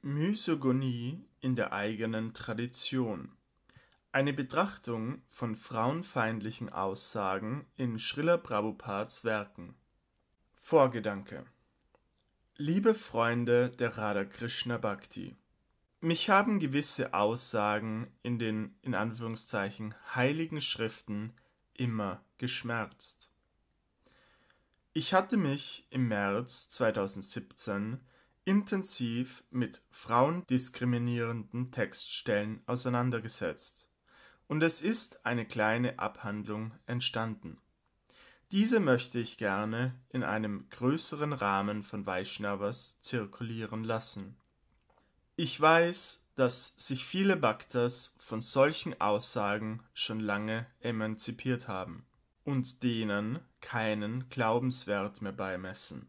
Misogynie in der eigenen Tradition. Eine Betrachtung von frauenfeindlichen Aussagen in Srila Prabhupads Werken. Vorgedanke. Liebe Freunde der Radha Krishna Bhakti. Mich haben gewisse Aussagen in den in Anführungszeichen heiligen Schriften immer geschmerzt. Ich hatte mich im März 2017 intensiv mit frauendiskriminierenden Textstellen auseinandergesetzt, und es ist eine kleine Abhandlung entstanden. Diese möchte ich gerne in einem größeren Rahmen von Vaishnavas zirkulieren lassen. Ich weiß, dass sich viele Bhaktas von solchen Aussagen schon lange emanzipiert haben und denen keinen Glaubenswert mehr beimessen.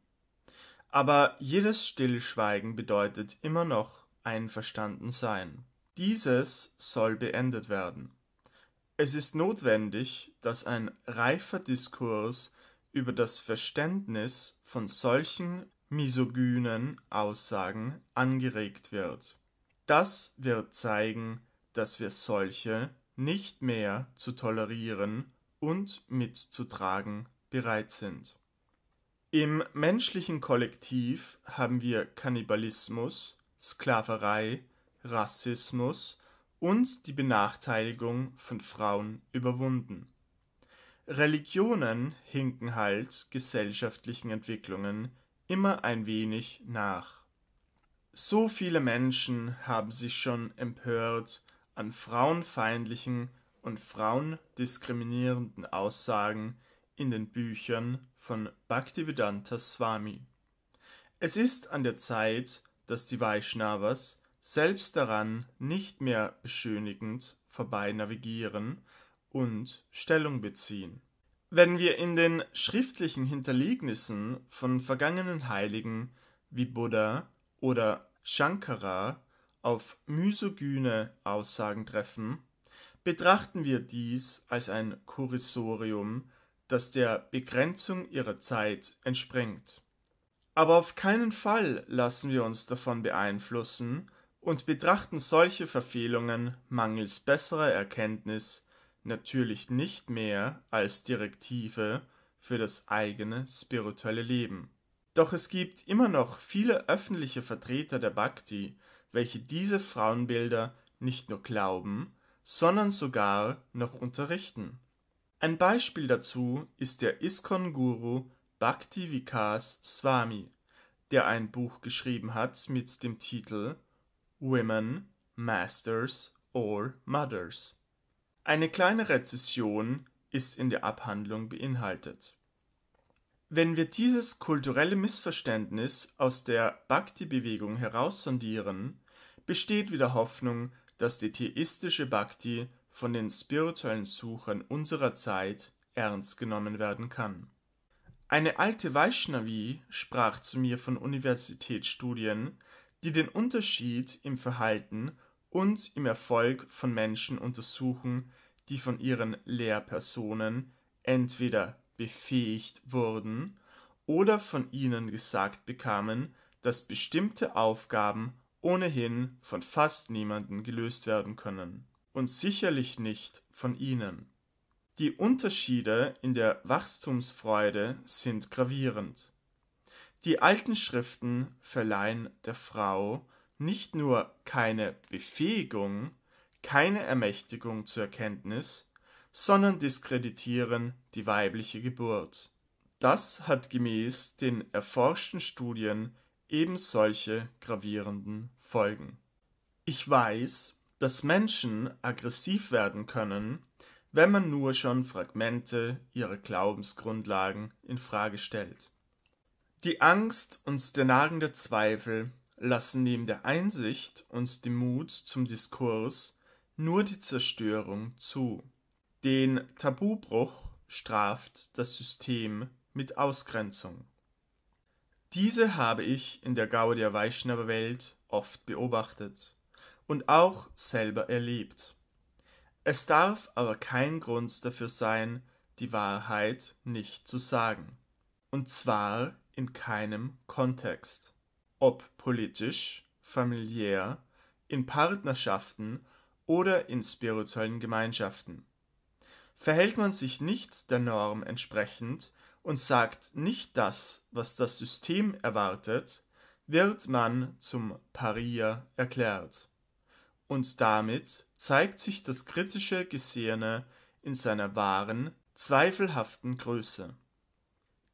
Aber jedes Stillschweigen bedeutet immer noch einverstanden sein. Dieses soll beendet werden. Es ist notwendig, dass ein reifer Diskurs über das Verständnis von solchen misogynen Aussagen angeregt wird. Das wird zeigen, dass wir solche nicht mehr zu tolerieren und mitzutragen bereit sind. Im menschlichen Kollektiv haben wir Kannibalismus, Sklaverei, Rassismus und die Benachteiligung von Frauen überwunden. Religionen hinken halt gesellschaftlichen Entwicklungen immer ein wenig nach. So viele Menschen haben sich schon empört an frauenfeindlichen und frauendiskriminierenden Aussagen in den Büchern von Bhaktivedanta Swami. Es ist an der Zeit, dass die Vaishnavas selbst daran nicht mehr beschönigend vorbei navigieren und Stellung beziehen. Wenn wir in den schriftlichen Hinterlegnissen von vergangenen Heiligen wie Buddha oder Shankara auf misogyne Aussagen treffen, betrachten wir dies als ein Kurisorium das der Begrenzung ihrer Zeit entspringt. Aber auf keinen Fall lassen wir uns davon beeinflussen und betrachten solche Verfehlungen mangels besserer Erkenntnis natürlich nicht mehr als Direktive für das eigene spirituelle Leben. Doch es gibt immer noch viele öffentliche Vertreter der Bhakti, welche diese Frauenbilder nicht nur glauben, sondern sogar noch unterrichten. Ein Beispiel dazu ist der Iskon-Guru Vikas Swami, der ein Buch geschrieben hat mit dem Titel Women, Masters or Mothers. Eine kleine Rezession ist in der Abhandlung beinhaltet. Wenn wir dieses kulturelle Missverständnis aus der Bhakti-Bewegung heraussondieren, besteht wieder Hoffnung, dass die theistische Bhakti von den spirituellen Suchern unserer Zeit ernst genommen werden kann. Eine alte Vaishnavi sprach zu mir von Universitätsstudien, die den Unterschied im Verhalten und im Erfolg von Menschen untersuchen, die von ihren Lehrpersonen entweder befähigt wurden oder von ihnen gesagt bekamen, dass bestimmte Aufgaben ohnehin von fast niemandem gelöst werden können und sicherlich nicht von ihnen. Die Unterschiede in der Wachstumsfreude sind gravierend. Die alten Schriften verleihen der Frau nicht nur keine Befähigung, keine Ermächtigung zur Erkenntnis, sondern diskreditieren die weibliche Geburt. Das hat gemäß den erforschten Studien eben solche gravierenden Folgen. Ich weiß, dass Menschen aggressiv werden können, wenn man nur schon Fragmente ihrer Glaubensgrundlagen in Frage stellt. Die Angst und der nagende Zweifel lassen neben der Einsicht und dem Mut zum Diskurs nur die Zerstörung zu. Den Tabubruch straft das System mit Ausgrenzung. Diese habe ich in der Gaudia Vaishnava Welt oft beobachtet und auch selber erlebt. Es darf aber kein Grund dafür sein, die Wahrheit nicht zu sagen. Und zwar in keinem Kontext. Ob politisch, familiär, in Partnerschaften oder in spirituellen Gemeinschaften. Verhält man sich nicht der Norm entsprechend und sagt nicht das, was das System erwartet, wird man zum Paria erklärt und damit zeigt sich das kritische Gesehene in seiner wahren, zweifelhaften Größe.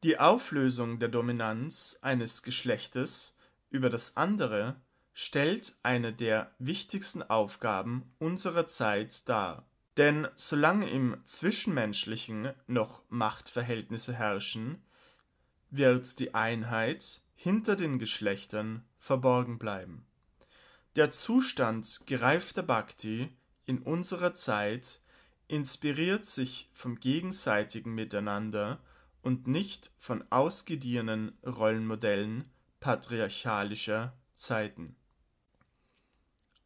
Die Auflösung der Dominanz eines Geschlechtes über das andere stellt eine der wichtigsten Aufgaben unserer Zeit dar. Denn solange im Zwischenmenschlichen noch Machtverhältnisse herrschen, wird die Einheit hinter den Geschlechtern verborgen bleiben. Der Zustand gereifter Bhakti in unserer Zeit inspiriert sich vom gegenseitigen Miteinander und nicht von ausgediehenen Rollenmodellen patriarchalischer Zeiten.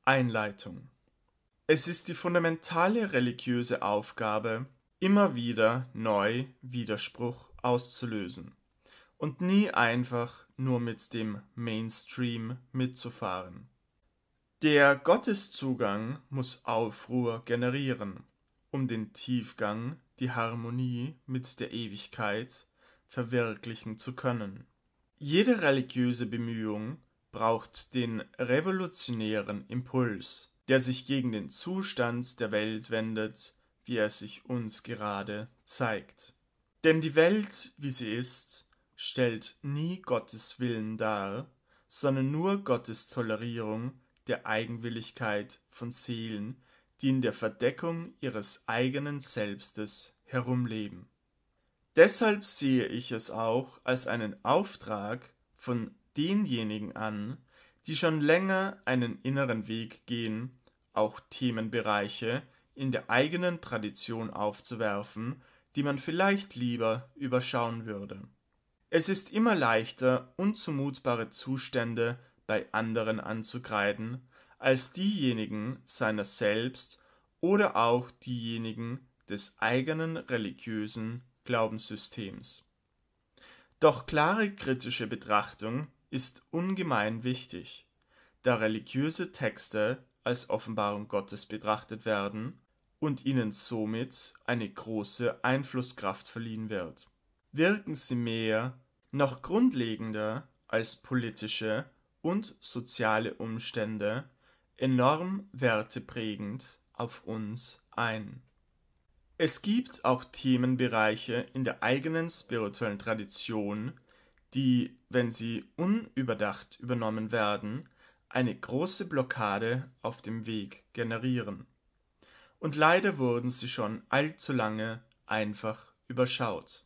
Einleitung Es ist die fundamentale religiöse Aufgabe, immer wieder neu Widerspruch auszulösen und nie einfach nur mit dem Mainstream mitzufahren. Der Gotteszugang muss Aufruhr generieren, um den Tiefgang, die Harmonie mit der Ewigkeit verwirklichen zu können. Jede religiöse Bemühung braucht den revolutionären Impuls, der sich gegen den Zustand der Welt wendet, wie er sich uns gerade zeigt. Denn die Welt, wie sie ist, stellt nie Gottes Willen dar, sondern nur Gottes Tolerierung der Eigenwilligkeit von Seelen, die in der Verdeckung ihres eigenen Selbstes herumleben. Deshalb sehe ich es auch als einen Auftrag von denjenigen an, die schon länger einen inneren Weg gehen, auch Themenbereiche in der eigenen Tradition aufzuwerfen, die man vielleicht lieber überschauen würde. Es ist immer leichter, unzumutbare Zustände bei anderen anzugreifen, als diejenigen seiner selbst oder auch diejenigen des eigenen religiösen Glaubenssystems. Doch klare kritische Betrachtung ist ungemein wichtig, da religiöse Texte als Offenbarung Gottes betrachtet werden und ihnen somit eine große Einflusskraft verliehen wird. Wirken sie mehr, noch grundlegender als politische und soziale Umstände enorm werteprägend auf uns ein. Es gibt auch Themenbereiche in der eigenen spirituellen Tradition, die, wenn sie unüberdacht übernommen werden, eine große Blockade auf dem Weg generieren. Und leider wurden sie schon allzu lange einfach überschaut.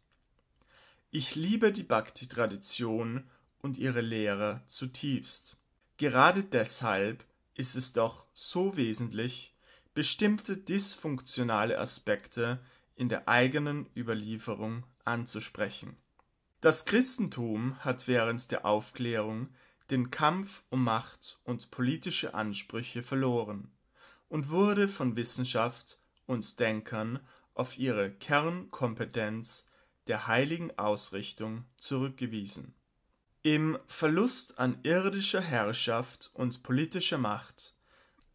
Ich liebe die Bhakti-Tradition und ihre Lehre zutiefst. Gerade deshalb ist es doch so wesentlich, bestimmte dysfunktionale Aspekte in der eigenen Überlieferung anzusprechen. Das Christentum hat während der Aufklärung den Kampf um Macht und politische Ansprüche verloren und wurde von Wissenschaft und Denkern auf ihre Kernkompetenz der heiligen Ausrichtung zurückgewiesen. Im Verlust an irdischer Herrschaft und politischer Macht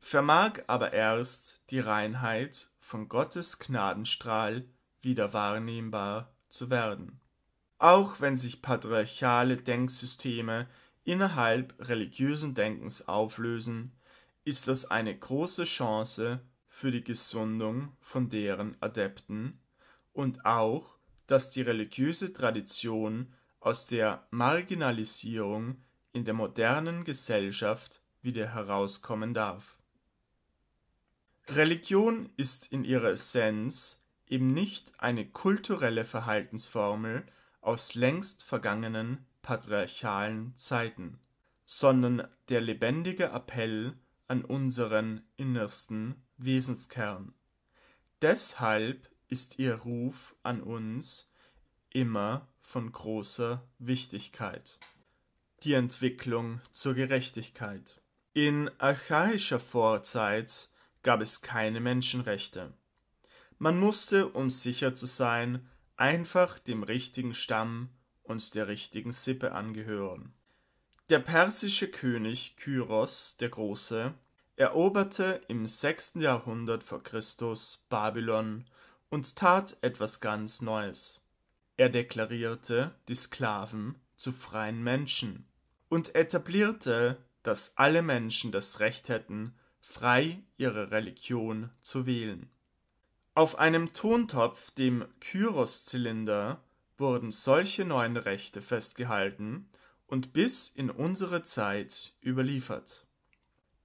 vermag aber erst die Reinheit von Gottes Gnadenstrahl wieder wahrnehmbar zu werden. Auch wenn sich patriarchale Denksysteme innerhalb religiösen Denkens auflösen, ist das eine große Chance für die Gesundung von deren Adepten und auch, dass die religiöse Tradition aus der Marginalisierung in der modernen Gesellschaft wieder herauskommen darf. Religion ist in ihrer Essenz eben nicht eine kulturelle Verhaltensformel aus längst vergangenen patriarchalen Zeiten, sondern der lebendige Appell an unseren innersten Wesenskern. Deshalb ist ihr Ruf an uns immer von großer Wichtigkeit. Die Entwicklung zur Gerechtigkeit. In archaischer Vorzeit gab es keine Menschenrechte. Man musste, um sicher zu sein, einfach dem richtigen Stamm und der richtigen Sippe angehören. Der persische König Kyros der Große eroberte im 6. Jahrhundert vor Christus Babylon und tat etwas ganz Neues. Er deklarierte die Sklaven zu freien Menschen und etablierte, dass alle Menschen das Recht hätten, frei ihre Religion zu wählen. Auf einem Tontopf, dem Kyroszylinder, wurden solche neuen Rechte festgehalten und bis in unsere Zeit überliefert.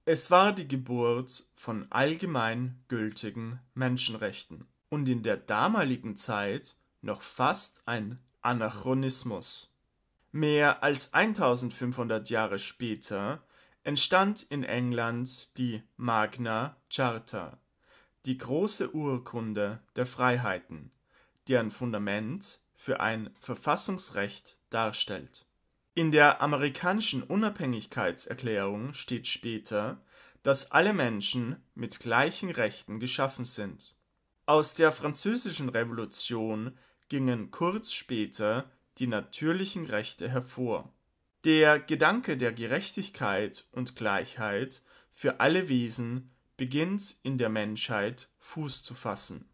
Es war die Geburt von allgemein gültigen Menschenrechten und in der damaligen Zeit noch fast ein Anachronismus. Mehr als 1500 Jahre später entstand in England die Magna Charta, die große Urkunde der Freiheiten, deren Fundament für ein Verfassungsrecht darstellt. In der amerikanischen Unabhängigkeitserklärung steht später, dass alle Menschen mit gleichen Rechten geschaffen sind. Aus der Französischen Revolution gingen kurz später die natürlichen Rechte hervor. Der Gedanke der Gerechtigkeit und Gleichheit für alle Wesen beginnt in der Menschheit Fuß zu fassen.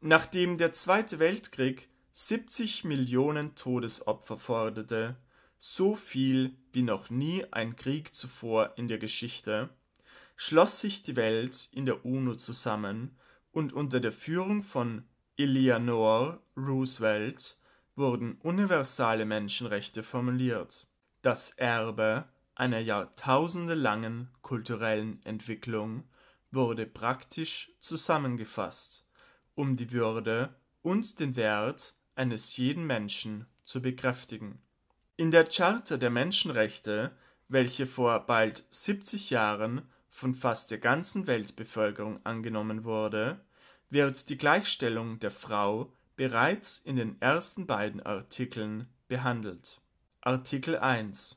Nachdem der Zweite Weltkrieg 70 Millionen Todesopfer forderte, so viel wie noch nie ein Krieg zuvor in der Geschichte, schloss sich die Welt in der UNO zusammen und unter der Führung von Eleanor Roosevelt wurden universale Menschenrechte formuliert, das Erbe einer jahrtausendelangen kulturellen Entwicklung wurde praktisch zusammengefasst, um die Würde und den Wert eines jeden Menschen zu bekräftigen. In der Charta der Menschenrechte, welche vor bald 70 Jahren von fast der ganzen Weltbevölkerung angenommen wurde, wird die Gleichstellung der Frau bereits in den ersten beiden Artikeln behandelt. Artikel 1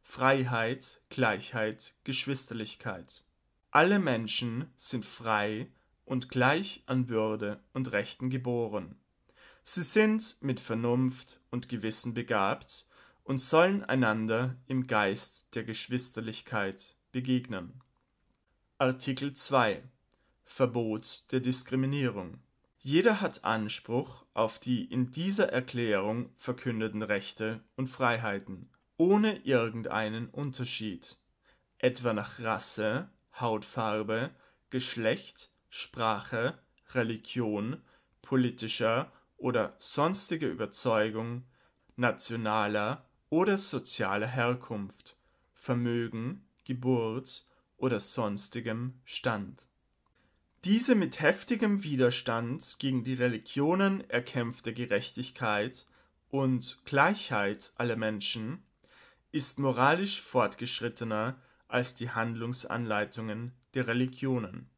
Freiheit, Gleichheit, Geschwisterlichkeit. Alle Menschen sind frei und gleich an Würde und Rechten geboren. Sie sind mit Vernunft und Gewissen begabt und sollen einander im Geist der Geschwisterlichkeit begegnen. Artikel 2 Verbot der Diskriminierung. Jeder hat Anspruch auf die in dieser Erklärung verkündeten Rechte und Freiheiten, ohne irgendeinen Unterschied, etwa nach Rasse, Hautfarbe, Geschlecht, Sprache, Religion, politischer oder sonstiger Überzeugung, nationaler oder sozialer Herkunft, Vermögen, Geburt oder sonstigem Stand diese mit heftigem Widerstand gegen die Religionen erkämpfte Gerechtigkeit und Gleichheit aller Menschen ist moralisch fortgeschrittener als die Handlungsanleitungen der Religionen.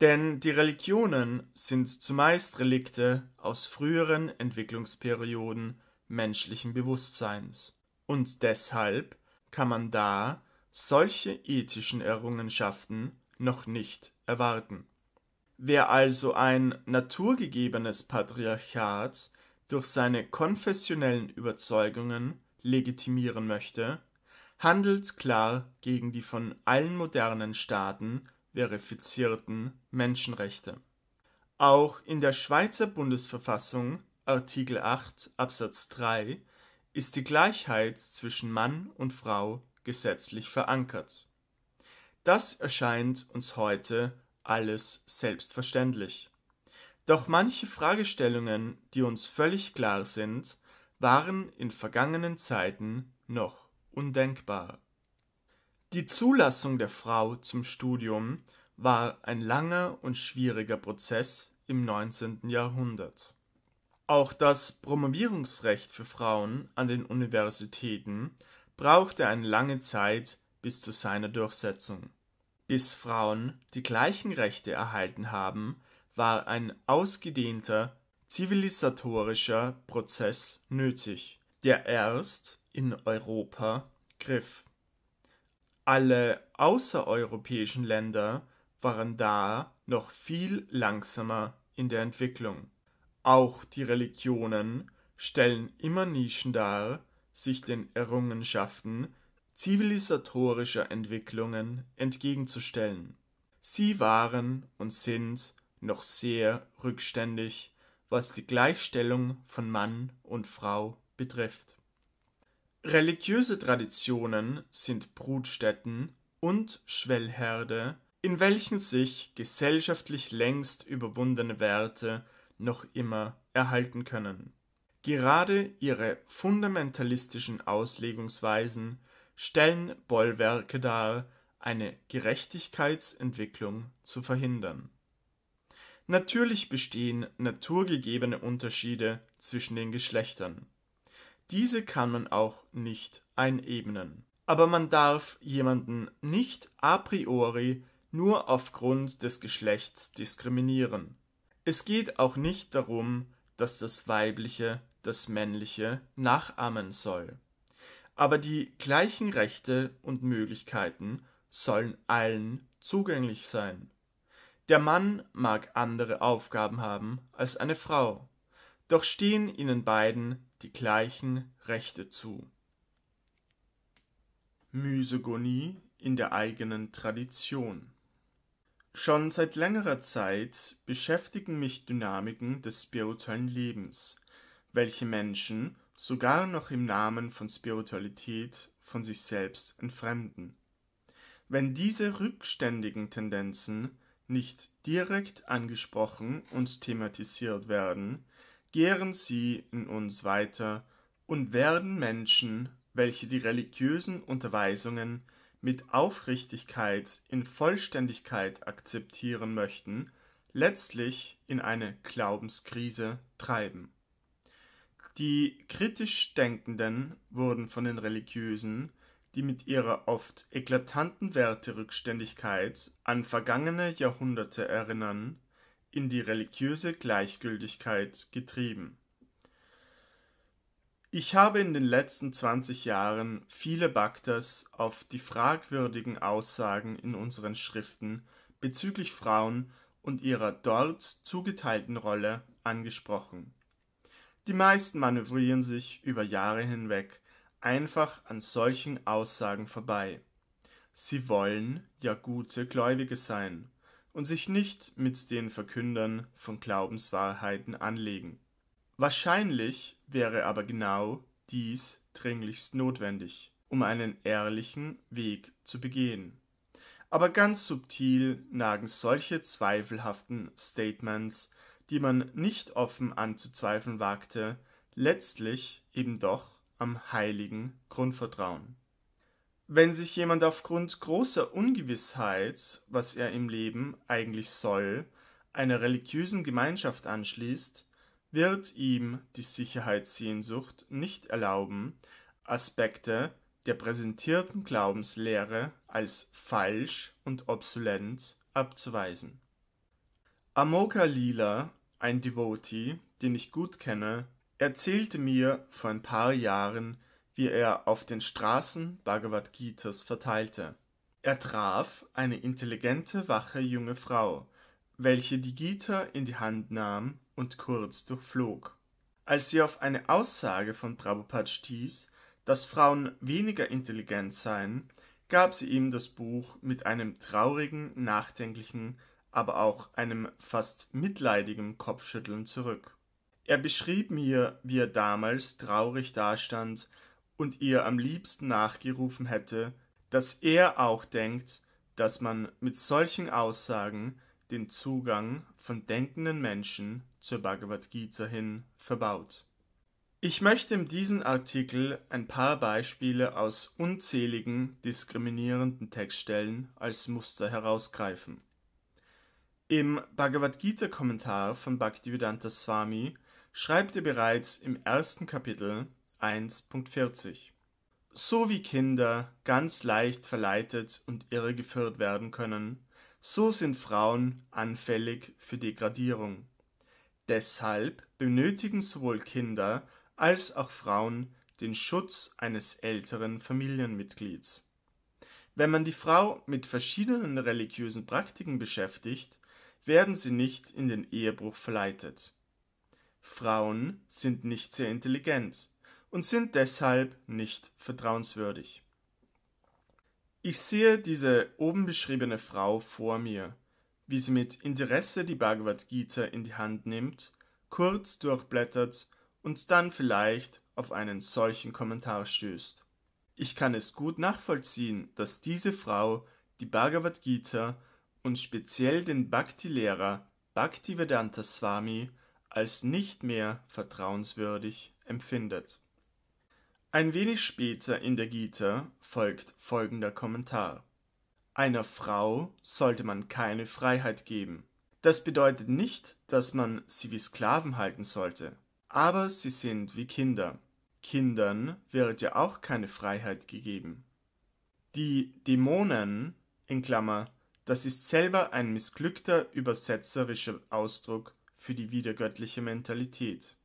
Denn die Religionen sind zumeist Relikte aus früheren Entwicklungsperioden menschlichen Bewusstseins. Und deshalb kann man da solche ethischen Errungenschaften noch nicht erwarten. Wer also ein naturgegebenes Patriarchat durch seine konfessionellen Überzeugungen legitimieren möchte, handelt klar gegen die von allen modernen Staaten verifizierten Menschenrechte. Auch in der Schweizer Bundesverfassung Artikel 8 Absatz 3 ist die Gleichheit zwischen Mann und Frau gesetzlich verankert. Das erscheint uns heute alles selbstverständlich. Doch manche Fragestellungen, die uns völlig klar sind, waren in vergangenen Zeiten noch undenkbar. Die Zulassung der Frau zum Studium war ein langer und schwieriger Prozess im 19. Jahrhundert. Auch das Promovierungsrecht für Frauen an den Universitäten brauchte eine lange Zeit bis zu seiner Durchsetzung bis Frauen die gleichen Rechte erhalten haben, war ein ausgedehnter zivilisatorischer Prozess nötig, der erst in Europa griff. Alle außereuropäischen Länder waren da noch viel langsamer in der Entwicklung. Auch die Religionen stellen immer Nischen dar, sich den Errungenschaften zivilisatorischer Entwicklungen entgegenzustellen. Sie waren und sind noch sehr rückständig, was die Gleichstellung von Mann und Frau betrifft. Religiöse Traditionen sind Brutstätten und Schwellherde, in welchen sich gesellschaftlich längst überwundene Werte noch immer erhalten können. Gerade ihre fundamentalistischen Auslegungsweisen stellen Bollwerke dar, eine Gerechtigkeitsentwicklung zu verhindern. Natürlich bestehen naturgegebene Unterschiede zwischen den Geschlechtern. Diese kann man auch nicht einebnen. Aber man darf jemanden nicht a priori nur aufgrund des Geschlechts diskriminieren. Es geht auch nicht darum, dass das Weibliche das Männliche nachahmen soll aber die gleichen Rechte und Möglichkeiten sollen allen zugänglich sein. Der Mann mag andere Aufgaben haben als eine Frau, doch stehen ihnen beiden die gleichen Rechte zu. Mysogonie in der eigenen Tradition. Schon seit längerer Zeit beschäftigen mich Dynamiken des spirituellen Lebens, welche Menschen sogar noch im Namen von Spiritualität von sich selbst entfremden. Wenn diese rückständigen Tendenzen nicht direkt angesprochen und thematisiert werden, gären sie in uns weiter und werden Menschen, welche die religiösen Unterweisungen mit Aufrichtigkeit in Vollständigkeit akzeptieren möchten, letztlich in eine Glaubenskrise treiben. Die kritisch Denkenden wurden von den Religiösen, die mit ihrer oft eklatanten Werterückständigkeit an vergangene Jahrhunderte erinnern, in die religiöse Gleichgültigkeit getrieben. Ich habe in den letzten 20 Jahren viele Bakters auf die fragwürdigen Aussagen in unseren Schriften bezüglich Frauen und ihrer dort zugeteilten Rolle angesprochen die meisten manövrieren sich über Jahre hinweg einfach an solchen Aussagen vorbei. Sie wollen ja gute Gläubige sein und sich nicht mit den Verkündern von Glaubenswahrheiten anlegen. Wahrscheinlich wäre aber genau dies dringlichst notwendig, um einen ehrlichen Weg zu begehen. Aber ganz subtil nagen solche zweifelhaften Statements die man nicht offen anzuzweifeln wagte, letztlich eben doch am heiligen Grundvertrauen. Wenn sich jemand aufgrund großer Ungewissheit, was er im Leben eigentlich soll, einer religiösen Gemeinschaft anschließt, wird ihm die Sicherheitssehnsucht nicht erlauben, Aspekte der präsentierten Glaubenslehre als falsch und obsolet abzuweisen. Amoka Leela, ein Devotee, den ich gut kenne, erzählte mir vor ein paar Jahren, wie er auf den Straßen Bhagavad Gitas verteilte. Er traf eine intelligente, wache junge Frau, welche die Gita in die Hand nahm und kurz durchflog. Als sie auf eine Aussage von Prabhupada stieß, dass Frauen weniger intelligent seien, gab sie ihm das Buch mit einem traurigen, nachdenklichen aber auch einem fast mitleidigen Kopfschütteln zurück. Er beschrieb mir, wie er damals traurig dastand und ihr am liebsten nachgerufen hätte, dass er auch denkt, dass man mit solchen Aussagen den Zugang von denkenden Menschen zur Bhagavad Gita hin verbaut. Ich möchte in diesem Artikel ein paar Beispiele aus unzähligen diskriminierenden Textstellen als Muster herausgreifen. Im Bhagavad Gita-Kommentar von Bhaktivedanta Swami schreibt er bereits im ersten Kapitel 1.40 So wie Kinder ganz leicht verleitet und irregeführt werden können, so sind Frauen anfällig für Degradierung. Deshalb benötigen sowohl Kinder als auch Frauen den Schutz eines älteren Familienmitglieds. Wenn man die Frau mit verschiedenen religiösen Praktiken beschäftigt, werden sie nicht in den Ehebruch verleitet. Frauen sind nicht sehr intelligent und sind deshalb nicht vertrauenswürdig. Ich sehe diese oben beschriebene Frau vor mir, wie sie mit Interesse die Bhagavad Gita in die Hand nimmt, kurz durchblättert und dann vielleicht auf einen solchen Kommentar stößt. Ich kann es gut nachvollziehen, dass diese Frau die Bhagavad Gita und speziell den Bhakti-Lehrer Bhaktivedanta Swami als nicht mehr vertrauenswürdig empfindet. Ein wenig später in der Gita folgt folgender Kommentar. Einer Frau sollte man keine Freiheit geben. Das bedeutet nicht, dass man sie wie Sklaven halten sollte, aber sie sind wie Kinder. Kindern wird ja auch keine Freiheit gegeben. Die Dämonen, in Klammer das ist selber ein missglückter übersetzerischer Ausdruck für die wiedergöttliche Mentalität.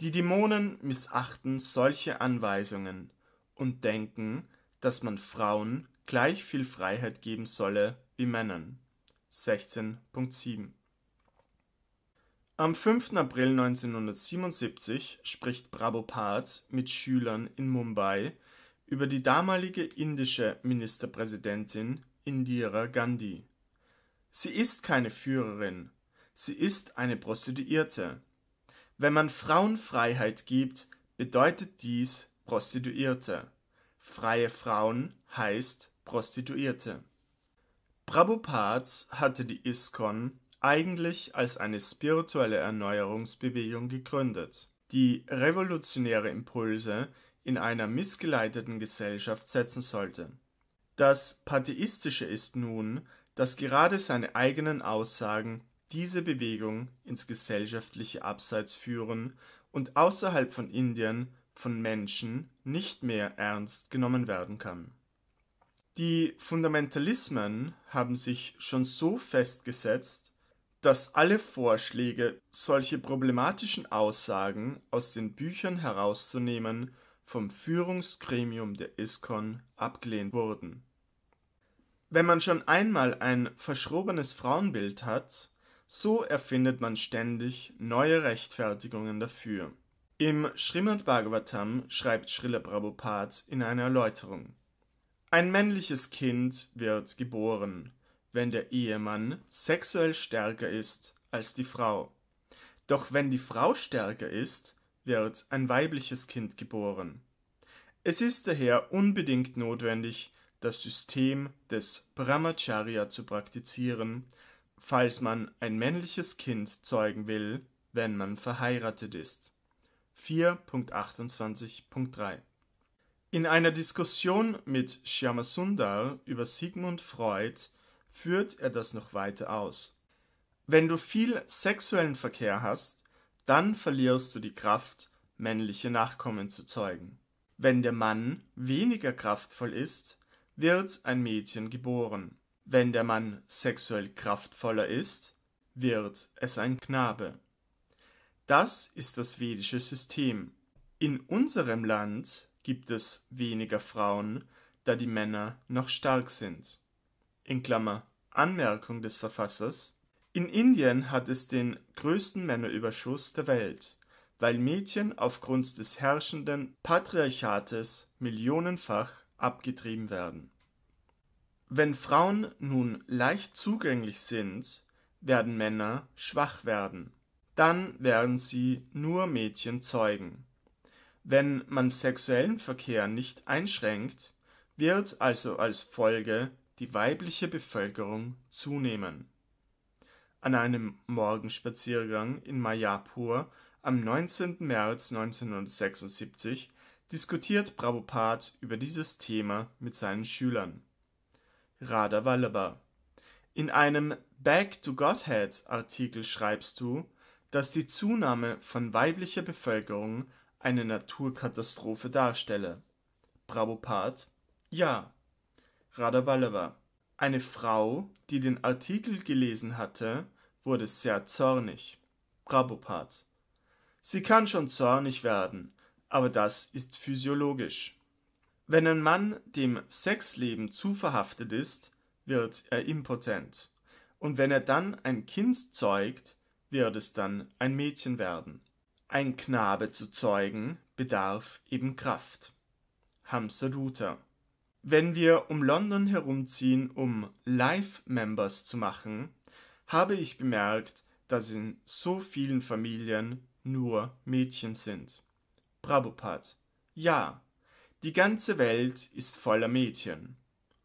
Die Dämonen missachten solche Anweisungen und denken, dass man Frauen gleich viel Freiheit geben solle wie Männern. 16.7 Am 5. April 1977 spricht Prabhupada mit Schülern in Mumbai über die damalige indische Ministerpräsidentin Indira Gandhi. Sie ist keine Führerin, sie ist eine Prostituierte. Wenn man Frauen Freiheit gibt, bedeutet dies Prostituierte. Freie Frauen heißt Prostituierte. Prabhupada hatte die ISKCON eigentlich als eine spirituelle Erneuerungsbewegung gegründet, die revolutionäre Impulse in einer missgeleiteten Gesellschaft setzen sollte. Das Pantheistische ist nun, dass gerade seine eigenen Aussagen diese Bewegung ins gesellschaftliche Abseits führen und außerhalb von Indien von Menschen nicht mehr ernst genommen werden kann. Die Fundamentalismen haben sich schon so festgesetzt, dass alle Vorschläge, solche problematischen Aussagen aus den Büchern herauszunehmen, vom Führungsgremium der ISKON abgelehnt wurden wenn man schon einmal ein verschrobenes Frauenbild hat, so erfindet man ständig neue Rechtfertigungen dafür. Im Srimad Bhagavatam schreibt Srila Prabhupada in einer Erläuterung: Ein männliches Kind wird geboren, wenn der Ehemann sexuell stärker ist als die Frau. Doch wenn die Frau stärker ist, wird ein weibliches Kind geboren. Es ist daher unbedingt notwendig, das System des Brahmacharya zu praktizieren, falls man ein männliches Kind zeugen will, wenn man verheiratet ist. 4.28.3 In einer Diskussion mit Shyamasundar über Sigmund Freud führt er das noch weiter aus. Wenn du viel sexuellen Verkehr hast, dann verlierst du die Kraft, männliche Nachkommen zu zeugen. Wenn der Mann weniger kraftvoll ist, wird ein Mädchen geboren. Wenn der Mann sexuell kraftvoller ist, wird es ein Knabe. Das ist das vedische System. In unserem Land gibt es weniger Frauen, da die Männer noch stark sind. In Klammer Anmerkung des Verfassers. In Indien hat es den größten Männerüberschuss der Welt, weil Mädchen aufgrund des herrschenden Patriarchates millionenfach abgetrieben werden. Wenn Frauen nun leicht zugänglich sind, werden Männer schwach werden. Dann werden sie nur Mädchen zeugen. Wenn man sexuellen Verkehr nicht einschränkt, wird also als Folge die weibliche Bevölkerung zunehmen. An einem Morgenspaziergang in Mayapur am 19. März 1976 diskutiert Prabhupada über dieses Thema mit seinen Schülern. Radha Vallabha. In einem Back to Godhead Artikel schreibst du, dass die Zunahme von weiblicher Bevölkerung eine Naturkatastrophe darstelle. Prabhupada, ja. Radha Vallabha, eine Frau, die den Artikel gelesen hatte, wurde sehr zornig. Prabhupada, sie kann schon zornig werden, aber das ist physiologisch. Wenn ein Mann dem Sexleben zu verhaftet ist, wird er impotent. Und wenn er dann ein Kind zeugt, wird es dann ein Mädchen werden. Ein Knabe zu zeugen bedarf eben Kraft. Hamza Hamsaduta. Wenn wir um London herumziehen, um Live-Members zu machen, habe ich bemerkt, dass in so vielen Familien nur Mädchen sind. Prabhupada. Ja, die ganze Welt ist voller Mädchen.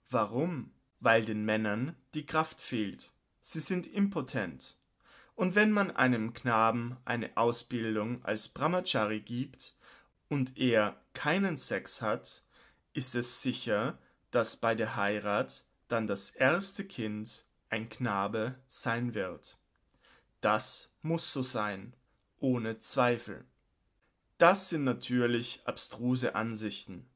Warum? Weil den Männern die Kraft fehlt. Sie sind impotent. Und wenn man einem Knaben eine Ausbildung als Brahmachari gibt und er keinen Sex hat, ist es sicher, dass bei der Heirat dann das erste Kind ein Knabe sein wird. Das muss so sein, ohne Zweifel. Das sind natürlich abstruse Ansichten.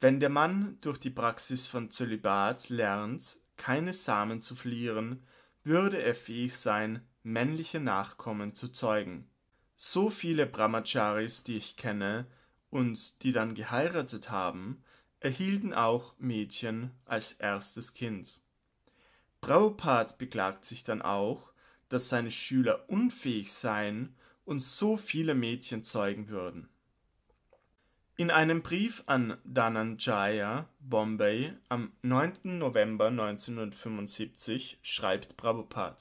Wenn der Mann durch die Praxis von Zölibat lernt, keine Samen zu verlieren, würde er fähig sein, männliche Nachkommen zu zeugen. So viele Brahmacharis, die ich kenne und die dann geheiratet haben, erhielten auch Mädchen als erstes Kind. Prabhupada beklagt sich dann auch, dass seine Schüler unfähig seien, uns so viele Mädchen zeugen würden. In einem Brief an Dhananjaya, Bombay, am 9. November 1975 schreibt Prabhupada: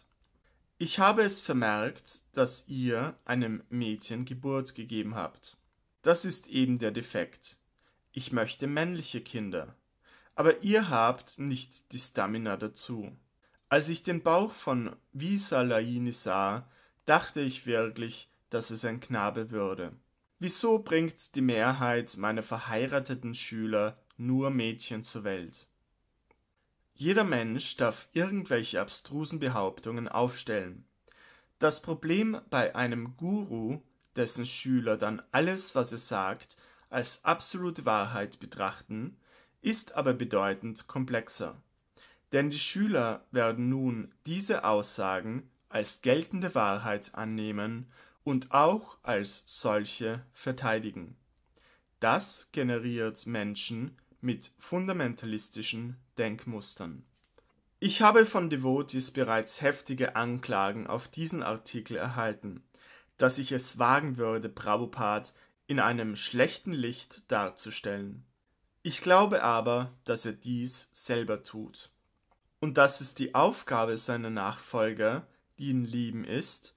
Ich habe es vermerkt, dass ihr einem Mädchen Geburt gegeben habt. Das ist eben der Defekt. Ich möchte männliche Kinder. Aber ihr habt nicht die Stamina dazu. Als ich den Bauch von Visalayini sah, dachte ich wirklich, dass es ein Knabe würde. Wieso bringt die Mehrheit meiner verheirateten Schüler nur Mädchen zur Welt? Jeder Mensch darf irgendwelche abstrusen Behauptungen aufstellen. Das Problem bei einem Guru, dessen Schüler dann alles, was er sagt, als absolute Wahrheit betrachten, ist aber bedeutend komplexer. Denn die Schüler werden nun diese Aussagen als geltende Wahrheit annehmen und auch als solche verteidigen. Das generiert Menschen mit fundamentalistischen Denkmustern. Ich habe von Devotis bereits heftige Anklagen auf diesen Artikel erhalten, dass ich es wagen würde, Prabhupada in einem schlechten Licht darzustellen. Ich glaube aber, dass er dies selber tut. Und dass es die Aufgabe seiner Nachfolger, die ihn lieben, ist,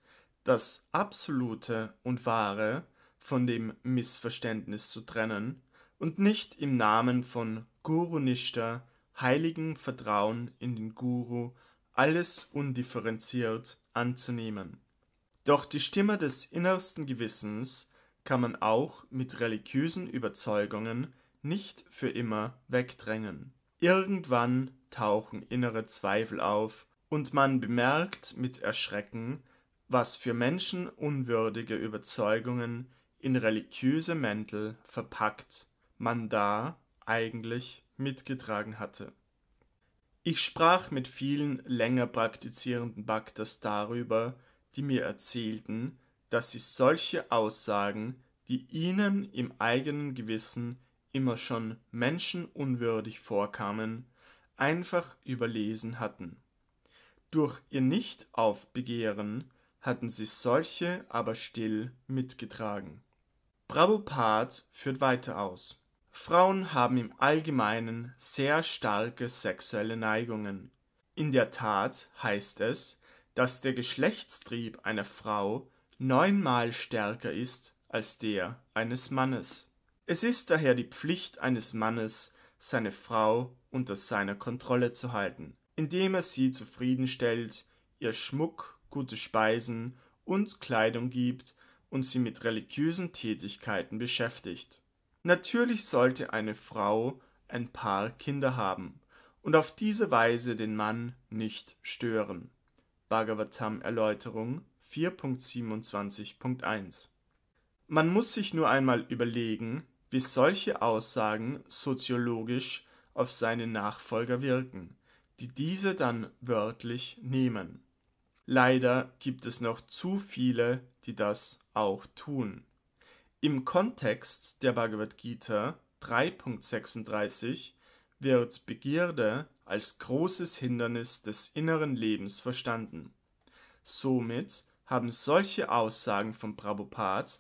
das Absolute und Wahre von dem Missverständnis zu trennen und nicht im Namen von Guru-Nishta, heiligem Vertrauen in den Guru, alles undifferenziert anzunehmen. Doch die Stimme des innersten Gewissens kann man auch mit religiösen Überzeugungen nicht für immer wegdrängen. Irgendwann tauchen innere Zweifel auf und man bemerkt mit Erschrecken, was für Menschen unwürdige Überzeugungen in religiöse Mäntel verpackt man da eigentlich mitgetragen hatte. Ich sprach mit vielen länger praktizierenden Bhaktas darüber, die mir erzählten, dass sie solche Aussagen, die ihnen im eigenen Gewissen immer schon menschenunwürdig vorkamen, einfach überlesen hatten. Durch ihr Nichtaufbegehren hatten sie solche aber still mitgetragen. Prabhupada führt weiter aus. Frauen haben im Allgemeinen sehr starke sexuelle Neigungen. In der Tat heißt es, dass der Geschlechtstrieb einer Frau neunmal stärker ist als der eines Mannes. Es ist daher die Pflicht eines Mannes, seine Frau unter seiner Kontrolle zu halten, indem er sie zufriedenstellt, ihr Schmuck gute Speisen und Kleidung gibt und sie mit religiösen Tätigkeiten beschäftigt. Natürlich sollte eine Frau ein paar Kinder haben und auf diese Weise den Mann nicht stören. Bhagavatam Erläuterung 4.27.1 Man muss sich nur einmal überlegen, wie solche Aussagen soziologisch auf seine Nachfolger wirken, die diese dann wörtlich nehmen. Leider gibt es noch zu viele, die das auch tun. Im Kontext der Bhagavad Gita 3.36 wird Begierde als großes Hindernis des inneren Lebens verstanden. Somit haben solche Aussagen von Prabhupada,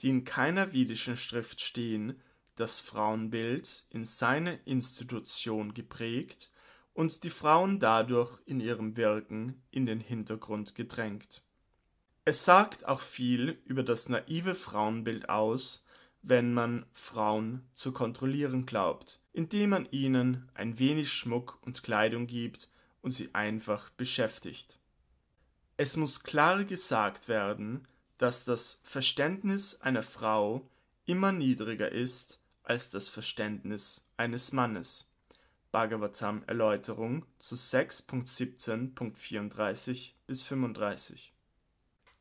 die in keiner vedischen Schrift stehen, das Frauenbild in seine Institution geprägt und die Frauen dadurch in ihrem Wirken in den Hintergrund gedrängt. Es sagt auch viel über das naive Frauenbild aus, wenn man Frauen zu kontrollieren glaubt, indem man ihnen ein wenig Schmuck und Kleidung gibt und sie einfach beschäftigt. Es muss klar gesagt werden, dass das Verständnis einer Frau immer niedriger ist als das Verständnis eines Mannes. Bhagavatam Erläuterung zu 6.17.34 bis 35.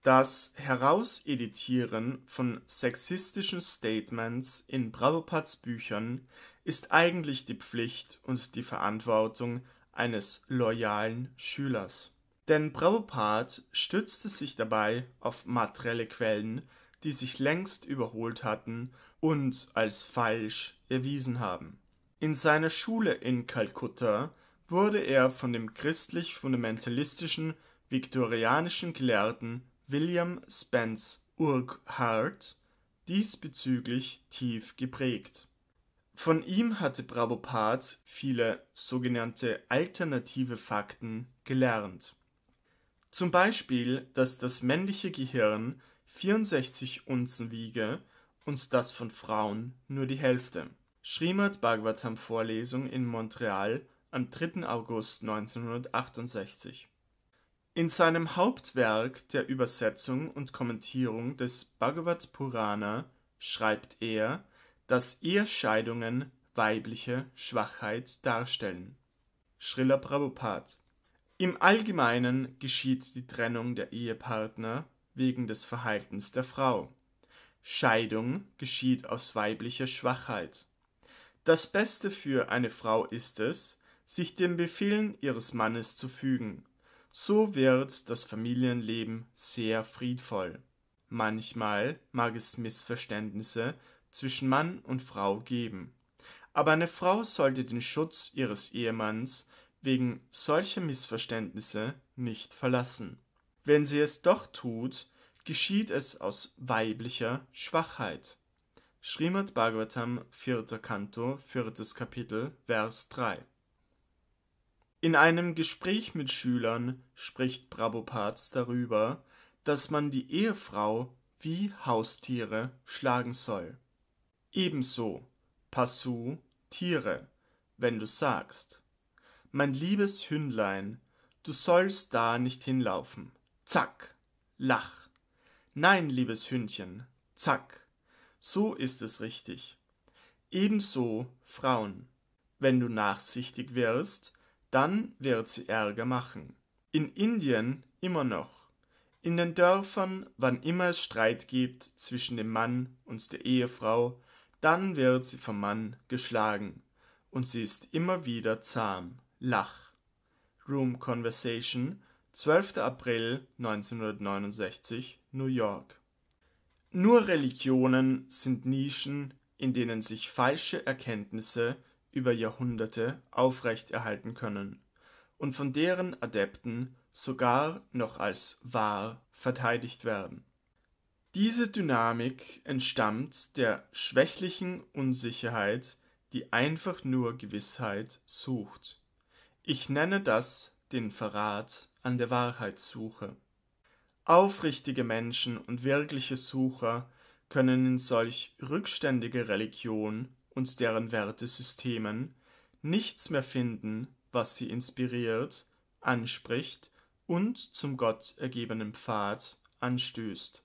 Das Herauseditieren von sexistischen Statements in Prabhupads Büchern ist eigentlich die Pflicht und die Verantwortung eines loyalen Schülers. Denn Prabhupada stützte sich dabei auf materielle Quellen, die sich längst überholt hatten und als falsch erwiesen haben. In seiner Schule in Kalkutta wurde er von dem christlich-fundamentalistischen viktorianischen Gelehrten William Spence Urquhart diesbezüglich tief geprägt. Von ihm hatte Prabhupada viele sogenannte alternative Fakten gelernt. Zum Beispiel, dass das männliche Gehirn 64 Unzen wiege und das von Frauen nur die Hälfte Srimad Bhagavatam Vorlesung in Montreal am 3. August 1968 In seinem Hauptwerk der Übersetzung und Kommentierung des Bhagavata Purana schreibt er, dass Ehescheidungen weibliche Schwachheit darstellen. Srila Prabhupada Im Allgemeinen geschieht die Trennung der Ehepartner wegen des Verhaltens der Frau. Scheidung geschieht aus weiblicher Schwachheit. Das Beste für eine Frau ist es, sich den Befehlen ihres Mannes zu fügen. So wird das Familienleben sehr friedvoll. Manchmal mag es Missverständnisse zwischen Mann und Frau geben. Aber eine Frau sollte den Schutz ihres Ehemanns wegen solcher Missverständnisse nicht verlassen. Wenn sie es doch tut, geschieht es aus weiblicher Schwachheit. Srimad Bhagavatam, 4. Kanto, 4. Kapitel, Vers 3. In einem Gespräch mit Schülern spricht Prabhupada darüber, dass man die Ehefrau wie Haustiere schlagen soll. Ebenso Passu Tiere, wenn du sagst, mein liebes Hündlein, du sollst da nicht hinlaufen. Zack, lach. Nein, liebes Hündchen, zack so ist es richtig. Ebenso Frauen. Wenn du nachsichtig wirst, dann wird sie Ärger machen. In Indien immer noch. In den Dörfern, wann immer es Streit gibt zwischen dem Mann und der Ehefrau, dann wird sie vom Mann geschlagen. Und sie ist immer wieder zahm. Lach. Room Conversation, 12. April 1969, New York. Nur Religionen sind Nischen, in denen sich falsche Erkenntnisse über Jahrhunderte aufrechterhalten können und von deren Adepten sogar noch als wahr verteidigt werden. Diese Dynamik entstammt der schwächlichen Unsicherheit, die einfach nur Gewissheit sucht. Ich nenne das den Verrat an der Wahrheitssuche. Aufrichtige Menschen und wirkliche Sucher können in solch rückständiger Religion und deren Wertesystemen nichts mehr finden, was sie inspiriert, anspricht und zum Gott ergebenen Pfad anstößt.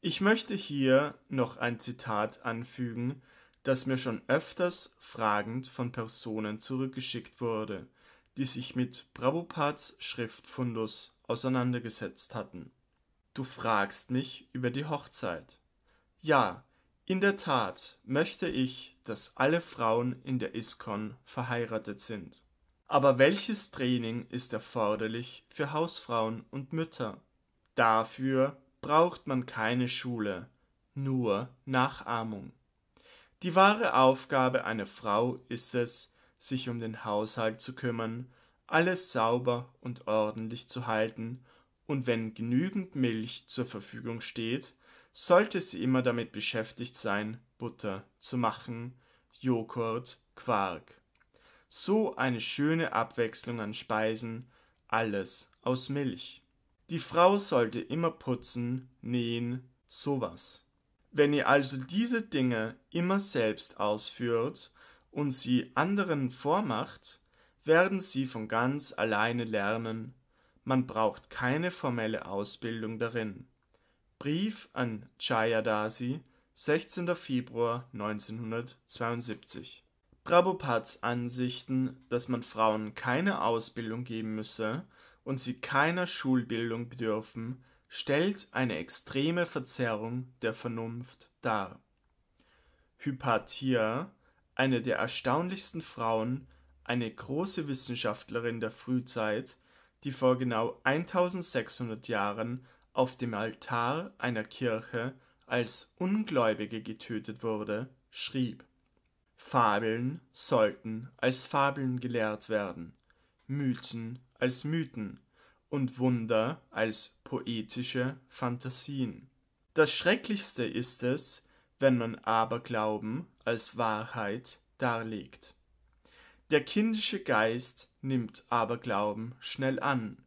Ich möchte hier noch ein Zitat anfügen, das mir schon öfters fragend von Personen zurückgeschickt wurde, die sich mit Prabhupads Schriftfundus auseinandergesetzt hatten. Du fragst mich über die Hochzeit. Ja, in der Tat möchte ich, dass alle Frauen in der ISKON verheiratet sind. Aber welches Training ist erforderlich für Hausfrauen und Mütter? Dafür braucht man keine Schule, nur Nachahmung. Die wahre Aufgabe einer Frau ist es, sich um den Haushalt zu kümmern, alles sauber und ordentlich zu halten, und wenn genügend Milch zur Verfügung steht, sollte sie immer damit beschäftigt sein, Butter zu machen, Joghurt, Quark. So eine schöne Abwechslung an Speisen, alles aus Milch. Die Frau sollte immer putzen, nähen, sowas. Wenn ihr also diese Dinge immer selbst ausführt und sie anderen vormacht, werden sie von ganz alleine lernen. Man braucht keine formelle Ausbildung darin. Brief an Jayadasi, 16. Februar 1972. Prabhupads Ansichten, dass man Frauen keine Ausbildung geben müsse und sie keiner Schulbildung bedürfen, stellt eine extreme Verzerrung der Vernunft dar. Hypatia eine der erstaunlichsten Frauen, eine große Wissenschaftlerin der Frühzeit, die vor genau 1600 Jahren auf dem Altar einer Kirche als Ungläubige getötet wurde, schrieb Fabeln sollten als Fabeln gelehrt werden, Mythen als Mythen und Wunder als poetische Fantasien. Das Schrecklichste ist es, wenn man Aberglauben als Wahrheit darlegt. Der kindische Geist nimmt Aberglauben schnell an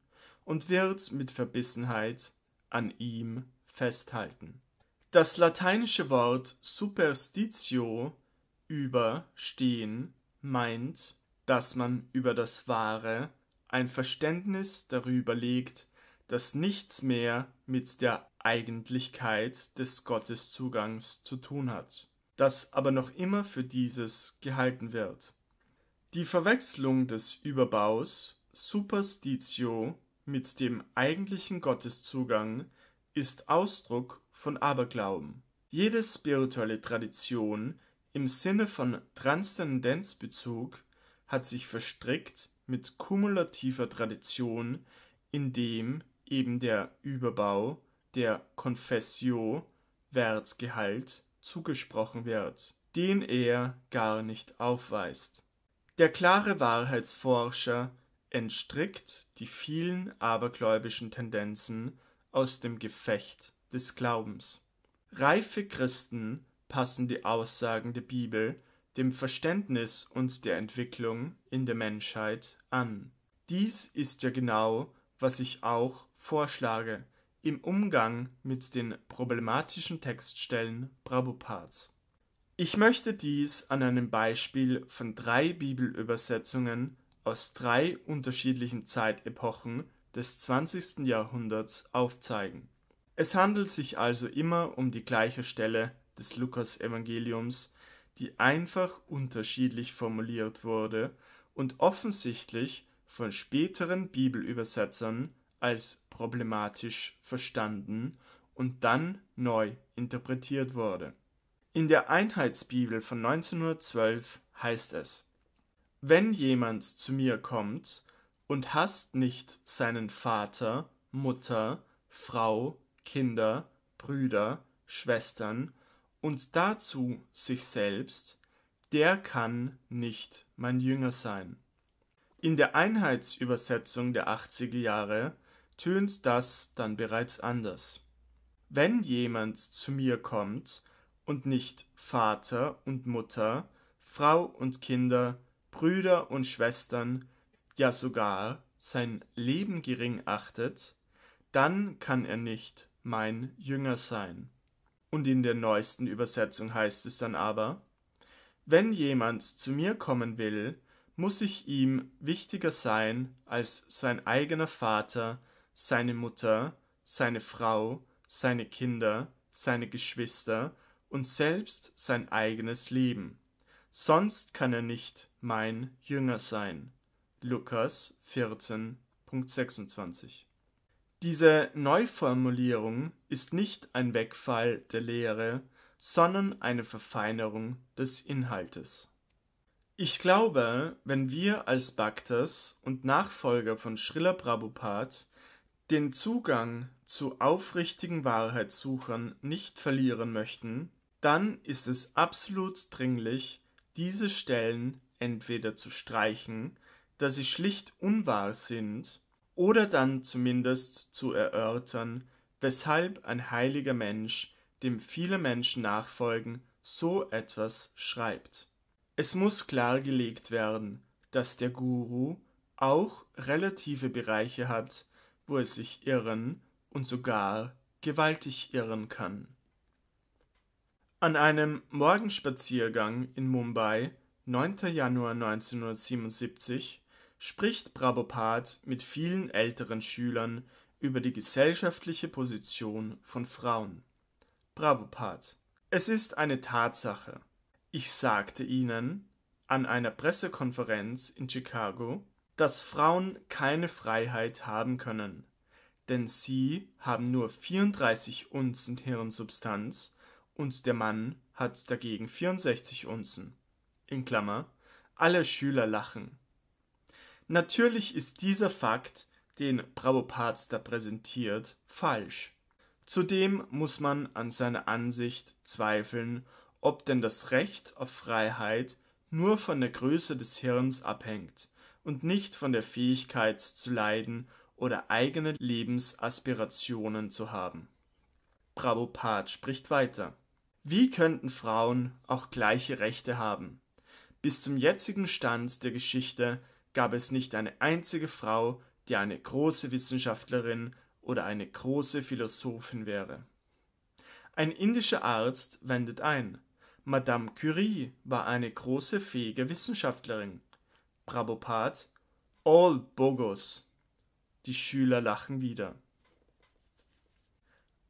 und wird mit Verbissenheit an ihm festhalten. Das lateinische Wort superstitio überstehen meint, dass man über das Wahre ein Verständnis darüber legt, dass nichts mehr mit der Eigentlichkeit des Gotteszugangs zu tun hat das aber noch immer für dieses gehalten wird. Die Verwechslung des Überbaus Superstitio mit dem eigentlichen Gotteszugang ist Ausdruck von Aberglauben. Jede spirituelle Tradition im Sinne von Transzendenzbezug hat sich verstrickt mit kumulativer Tradition, in dem eben der Überbau, der Confessio, Wertgehalt zugesprochen wird, den er gar nicht aufweist. Der klare Wahrheitsforscher entstrickt die vielen abergläubischen Tendenzen aus dem Gefecht des Glaubens. Reife Christen passen die Aussagen der Bibel dem Verständnis und der Entwicklung in der Menschheit an. Dies ist ja genau, was ich auch vorschlage im Umgang mit den problematischen Textstellen Prabhupads. Ich möchte dies an einem Beispiel von drei Bibelübersetzungen aus drei unterschiedlichen Zeitepochen des 20. Jahrhunderts aufzeigen. Es handelt sich also immer um die gleiche Stelle des Lukasevangeliums, die einfach unterschiedlich formuliert wurde und offensichtlich von späteren Bibelübersetzern als problematisch verstanden und dann neu interpretiert wurde. In der Einheitsbibel von 1912 heißt es Wenn jemand zu mir kommt und hasst nicht seinen Vater, Mutter, Frau, Kinder, Brüder, Schwestern und dazu sich selbst, der kann nicht mein Jünger sein. In der Einheitsübersetzung der 80er Jahre tönt das dann bereits anders. Wenn jemand zu mir kommt und nicht Vater und Mutter, Frau und Kinder, Brüder und Schwestern, ja sogar sein Leben gering achtet, dann kann er nicht mein Jünger sein. Und in der neuesten Übersetzung heißt es dann aber, wenn jemand zu mir kommen will, muss ich ihm wichtiger sein als sein eigener Vater, seine Mutter, seine Frau, seine Kinder, seine Geschwister und selbst sein eigenes Leben. Sonst kann er nicht mein Jünger sein. Lukas 14.26 Diese Neuformulierung ist nicht ein Wegfall der Lehre, sondern eine Verfeinerung des Inhaltes. Ich glaube, wenn wir als Bhaktas und Nachfolger von Srila Prabhupada den Zugang zu aufrichtigen Wahrheitssuchern nicht verlieren möchten, dann ist es absolut dringlich, diese Stellen entweder zu streichen, da sie schlicht unwahr sind, oder dann zumindest zu erörtern, weshalb ein heiliger Mensch, dem viele Menschen nachfolgen, so etwas schreibt. Es muss klargelegt werden, dass der Guru auch relative Bereiche hat, wo es sich irren und sogar gewaltig irren kann. An einem Morgenspaziergang in Mumbai, 9. Januar 1977, spricht Prabhupada mit vielen älteren Schülern über die gesellschaftliche Position von Frauen. Prabhupada. Es ist eine Tatsache. Ich sagte Ihnen an einer Pressekonferenz in Chicago, dass Frauen keine Freiheit haben können, denn sie haben nur 34 Unzen Hirnsubstanz und der Mann hat dagegen 64 Unzen. In Klammer, alle Schüler lachen. Natürlich ist dieser Fakt, den Prabhupada präsentiert, falsch. Zudem muss man an seiner Ansicht zweifeln, ob denn das Recht auf Freiheit nur von der Größe des Hirns abhängt und nicht von der Fähigkeit zu leiden oder eigene Lebensaspirationen zu haben. Prabhupada spricht weiter. Wie könnten Frauen auch gleiche Rechte haben? Bis zum jetzigen Stand der Geschichte gab es nicht eine einzige Frau, die eine große Wissenschaftlerin oder eine große Philosophin wäre. Ein indischer Arzt wendet ein. Madame Curie war eine große fähige Wissenschaftlerin. Prabhupada, all bogus. Die Schüler lachen wieder.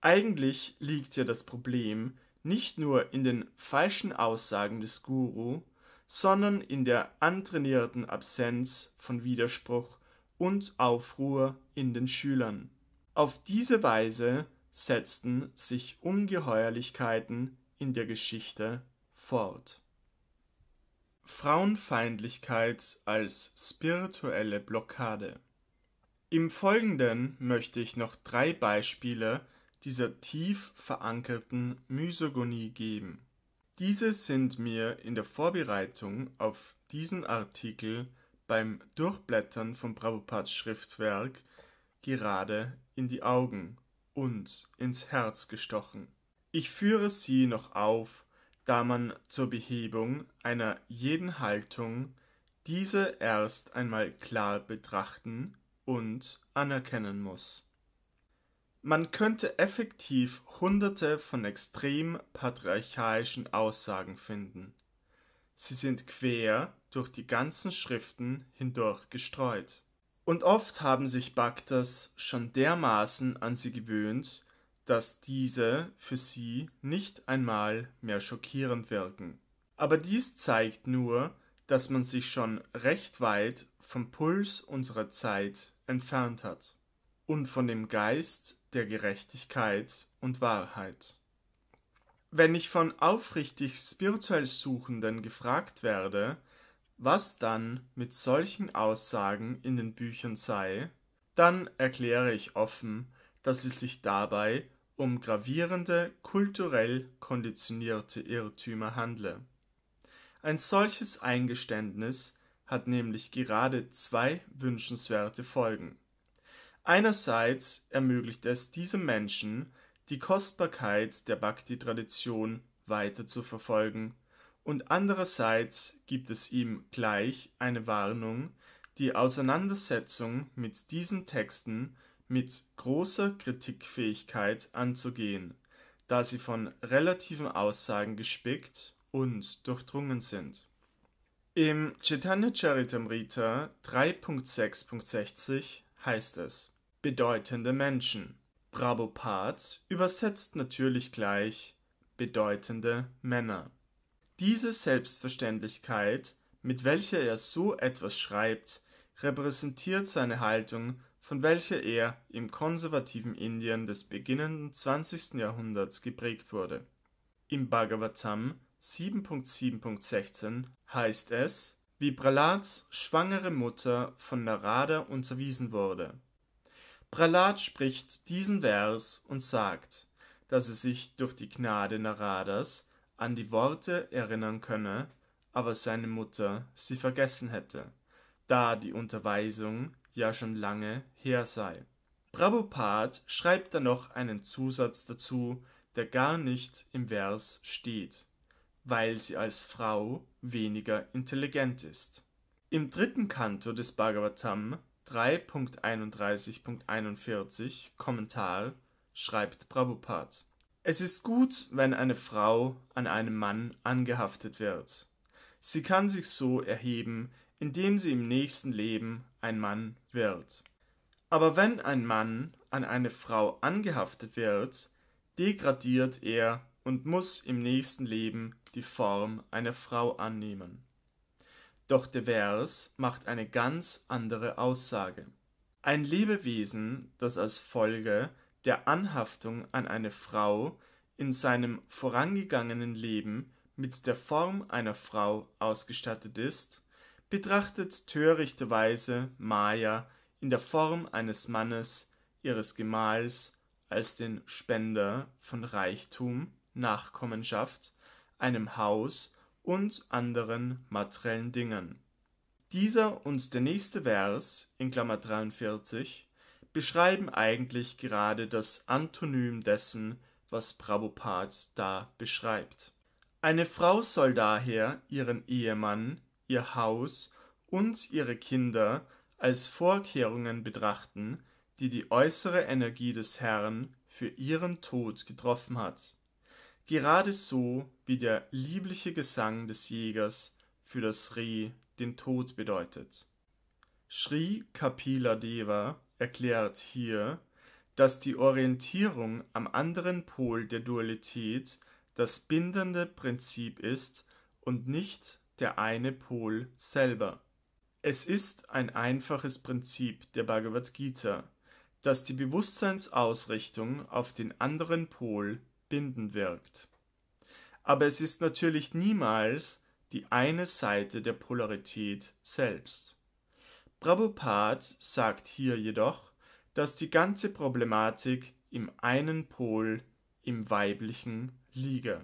Eigentlich liegt ja das Problem nicht nur in den falschen Aussagen des Guru, sondern in der antrainierten Absenz von Widerspruch und Aufruhr in den Schülern. Auf diese Weise setzten sich Ungeheuerlichkeiten in der Geschichte fort. Frauenfeindlichkeit als spirituelle Blockade. Im Folgenden möchte ich noch drei Beispiele dieser tief verankerten Mysogonie geben. Diese sind mir in der Vorbereitung auf diesen Artikel beim Durchblättern von Prabhupads Schriftwerk gerade in die Augen und ins Herz gestochen. Ich führe sie noch auf da man zur Behebung einer jeden Haltung diese erst einmal klar betrachten und anerkennen muss. Man könnte effektiv hunderte von extrem patriarchalischen Aussagen finden. Sie sind quer durch die ganzen Schriften hindurch gestreut. Und oft haben sich Baktas schon dermaßen an sie gewöhnt, dass diese für sie nicht einmal mehr schockierend wirken. Aber dies zeigt nur, dass man sich schon recht weit vom Puls unserer Zeit entfernt hat und von dem Geist der Gerechtigkeit und Wahrheit. Wenn ich von aufrichtig spirituell Suchenden gefragt werde, was dann mit solchen Aussagen in den Büchern sei, dann erkläre ich offen, dass es sich dabei um gravierende kulturell konditionierte Irrtümer handle. Ein solches Eingeständnis hat nämlich gerade zwei wünschenswerte Folgen. Einerseits ermöglicht es diesem Menschen, die Kostbarkeit der Bhakti-Tradition weiter zu verfolgen und andererseits gibt es ihm gleich eine Warnung, die Auseinandersetzung mit diesen Texten mit großer Kritikfähigkeit anzugehen, da sie von relativen Aussagen gespickt und durchdrungen sind. Im Chaitanya Charitamrita 3.6.60 heißt es: Bedeutende Menschen. Prabhupada übersetzt natürlich gleich bedeutende Männer. Diese Selbstverständlichkeit, mit welcher er so etwas schreibt, repräsentiert seine Haltung von welcher er im konservativen Indien des beginnenden 20. Jahrhunderts geprägt wurde. Im Bhagavatam 7.7.16 heißt es, wie Prahlads schwangere Mutter von Narada unterwiesen wurde. Prahlad spricht diesen Vers und sagt, dass er sich durch die Gnade Naradas an die Worte erinnern könne, aber seine Mutter sie vergessen hätte, da die Unterweisung ja schon lange her sei. Prabhupada schreibt dann noch einen Zusatz dazu, der gar nicht im Vers steht, weil sie als Frau weniger intelligent ist. Im dritten Kanto des Bhagavatam 3.31.41 Kommentar schreibt Prabhupada. Es ist gut, wenn eine Frau an einem Mann angehaftet wird. Sie kann sich so erheben, indem sie im nächsten Leben ein Mann wird. Aber wenn ein Mann an eine Frau angehaftet wird, degradiert er und muss im nächsten Leben die Form einer Frau annehmen. Doch der Vers macht eine ganz andere Aussage. Ein Lebewesen, das als Folge der Anhaftung an eine Frau in seinem vorangegangenen Leben mit der Form einer Frau ausgestattet ist, betrachtet törichterweise Maya in der Form eines Mannes, ihres Gemahls, als den Spender von Reichtum, Nachkommenschaft, einem Haus und anderen materiellen Dingen. Dieser und der nächste Vers in Klammer 43 beschreiben eigentlich gerade das Antonym dessen, was Prabhupada da beschreibt. Eine Frau soll daher ihren Ehemann ihr Haus und ihre Kinder als Vorkehrungen betrachten, die die äußere Energie des Herrn für ihren Tod getroffen hat. Gerade so wie der liebliche Gesang des Jägers für das Reh den Tod bedeutet. Sri Kapila Deva erklärt hier, dass die Orientierung am anderen Pol der Dualität das bindende Prinzip ist und nicht der eine Pol selber. Es ist ein einfaches Prinzip der Bhagavad Gita, dass die Bewusstseinsausrichtung auf den anderen Pol bindend wirkt. Aber es ist natürlich niemals die eine Seite der Polarität selbst. Prabhupada sagt hier jedoch, dass die ganze Problematik im einen Pol, im weiblichen, liege.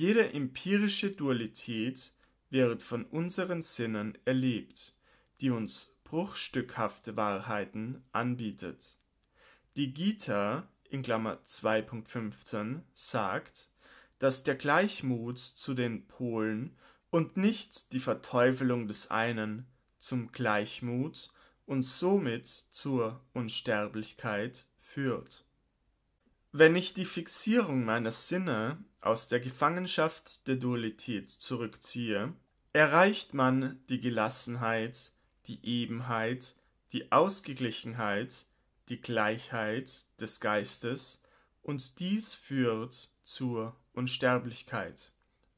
Jede empirische Dualität wird von unseren Sinnen erlebt, die uns bruchstückhafte Wahrheiten anbietet. Die Gita 2.15 sagt, dass der Gleichmut zu den Polen und nicht die Verteufelung des einen zum Gleichmut und somit zur Unsterblichkeit führt. Wenn ich die Fixierung meiner Sinne aus der Gefangenschaft der Dualität zurückziehe, erreicht man die Gelassenheit, die Ebenheit, die Ausgeglichenheit, die Gleichheit des Geistes und dies führt zur Unsterblichkeit.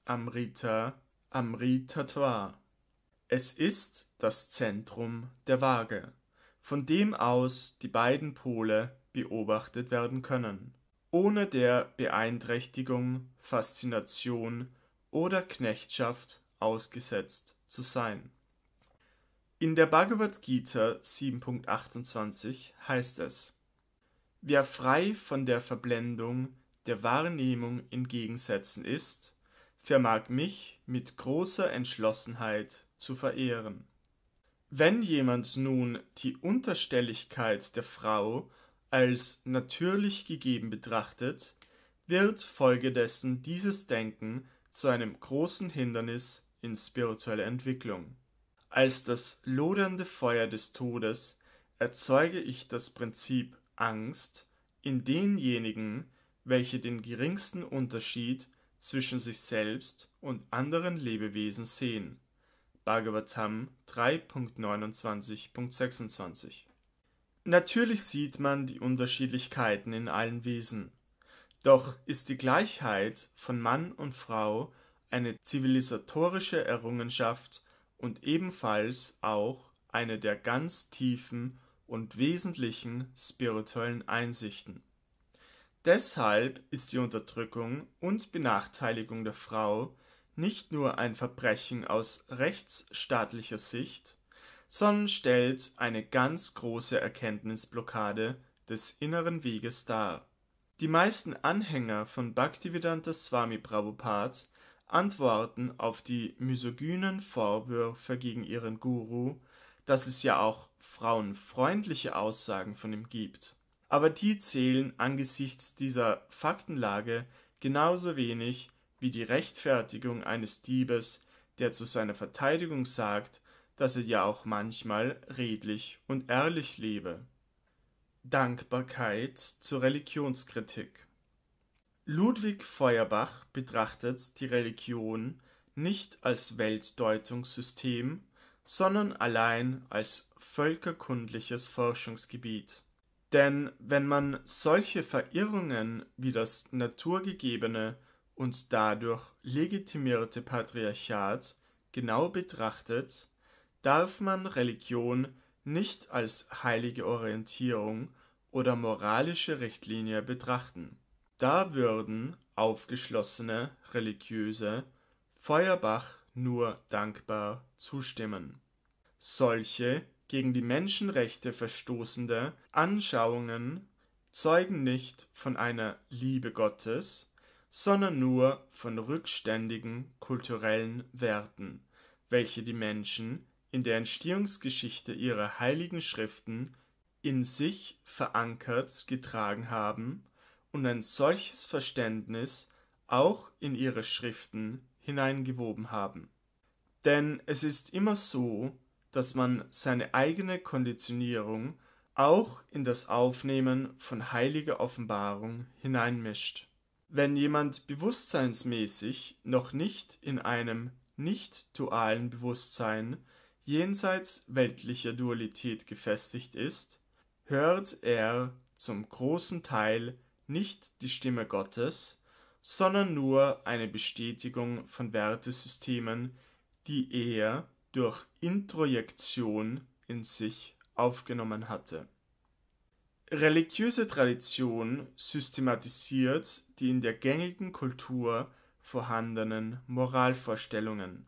Amrita, Amritatva. Es ist das Zentrum der Waage, von dem aus die beiden Pole beobachtet werden können ohne der Beeinträchtigung, Faszination oder Knechtschaft ausgesetzt zu sein. In der Bhagavad Gita 7.28 heißt es Wer frei von der Verblendung der Wahrnehmung in Gegensätzen ist, vermag mich mit großer Entschlossenheit zu verehren. Wenn jemand nun die Unterstelligkeit der Frau als natürlich gegeben betrachtet, wird folgedessen dieses Denken zu einem großen Hindernis in spiritueller Entwicklung. Als das lodernde Feuer des Todes erzeuge ich das Prinzip Angst in denjenigen, welche den geringsten Unterschied zwischen sich selbst und anderen Lebewesen sehen. Bhagavatam 3.29.26 Natürlich sieht man die Unterschiedlichkeiten in allen Wesen. Doch ist die Gleichheit von Mann und Frau eine zivilisatorische Errungenschaft und ebenfalls auch eine der ganz tiefen und wesentlichen spirituellen Einsichten. Deshalb ist die Unterdrückung und Benachteiligung der Frau nicht nur ein Verbrechen aus rechtsstaatlicher Sicht, sondern stellt eine ganz große Erkenntnisblockade des inneren Weges dar. Die meisten Anhänger von Bhaktivedanta Swami Prabhupada antworten auf die misogynen Vorwürfe gegen ihren Guru, dass es ja auch frauenfreundliche Aussagen von ihm gibt. Aber die zählen angesichts dieser Faktenlage genauso wenig wie die Rechtfertigung eines Diebes, der zu seiner Verteidigung sagt, dass er ja auch manchmal redlich und ehrlich lebe. Dankbarkeit zur Religionskritik Ludwig Feuerbach betrachtet die Religion nicht als Weltdeutungssystem, sondern allein als völkerkundliches Forschungsgebiet. Denn wenn man solche Verirrungen wie das naturgegebene und dadurch legitimierte Patriarchat genau betrachtet, darf man Religion nicht als heilige Orientierung oder moralische Richtlinie betrachten. Da würden aufgeschlossene Religiöse Feuerbach nur dankbar zustimmen. Solche gegen die Menschenrechte verstoßende Anschauungen zeugen nicht von einer Liebe Gottes, sondern nur von rückständigen kulturellen Werten, welche die Menschen in der Entstehungsgeschichte ihrer heiligen Schriften in sich verankert getragen haben und ein solches Verständnis auch in ihre Schriften hineingewoben haben. Denn es ist immer so, dass man seine eigene Konditionierung auch in das Aufnehmen von heiliger Offenbarung hineinmischt. Wenn jemand bewusstseinsmäßig noch nicht in einem nicht dualen Bewusstsein jenseits weltlicher Dualität gefestigt ist, hört er zum großen Teil nicht die Stimme Gottes, sondern nur eine Bestätigung von Wertesystemen, die er durch Introjektion in sich aufgenommen hatte. Religiöse Tradition systematisiert die in der gängigen Kultur vorhandenen Moralvorstellungen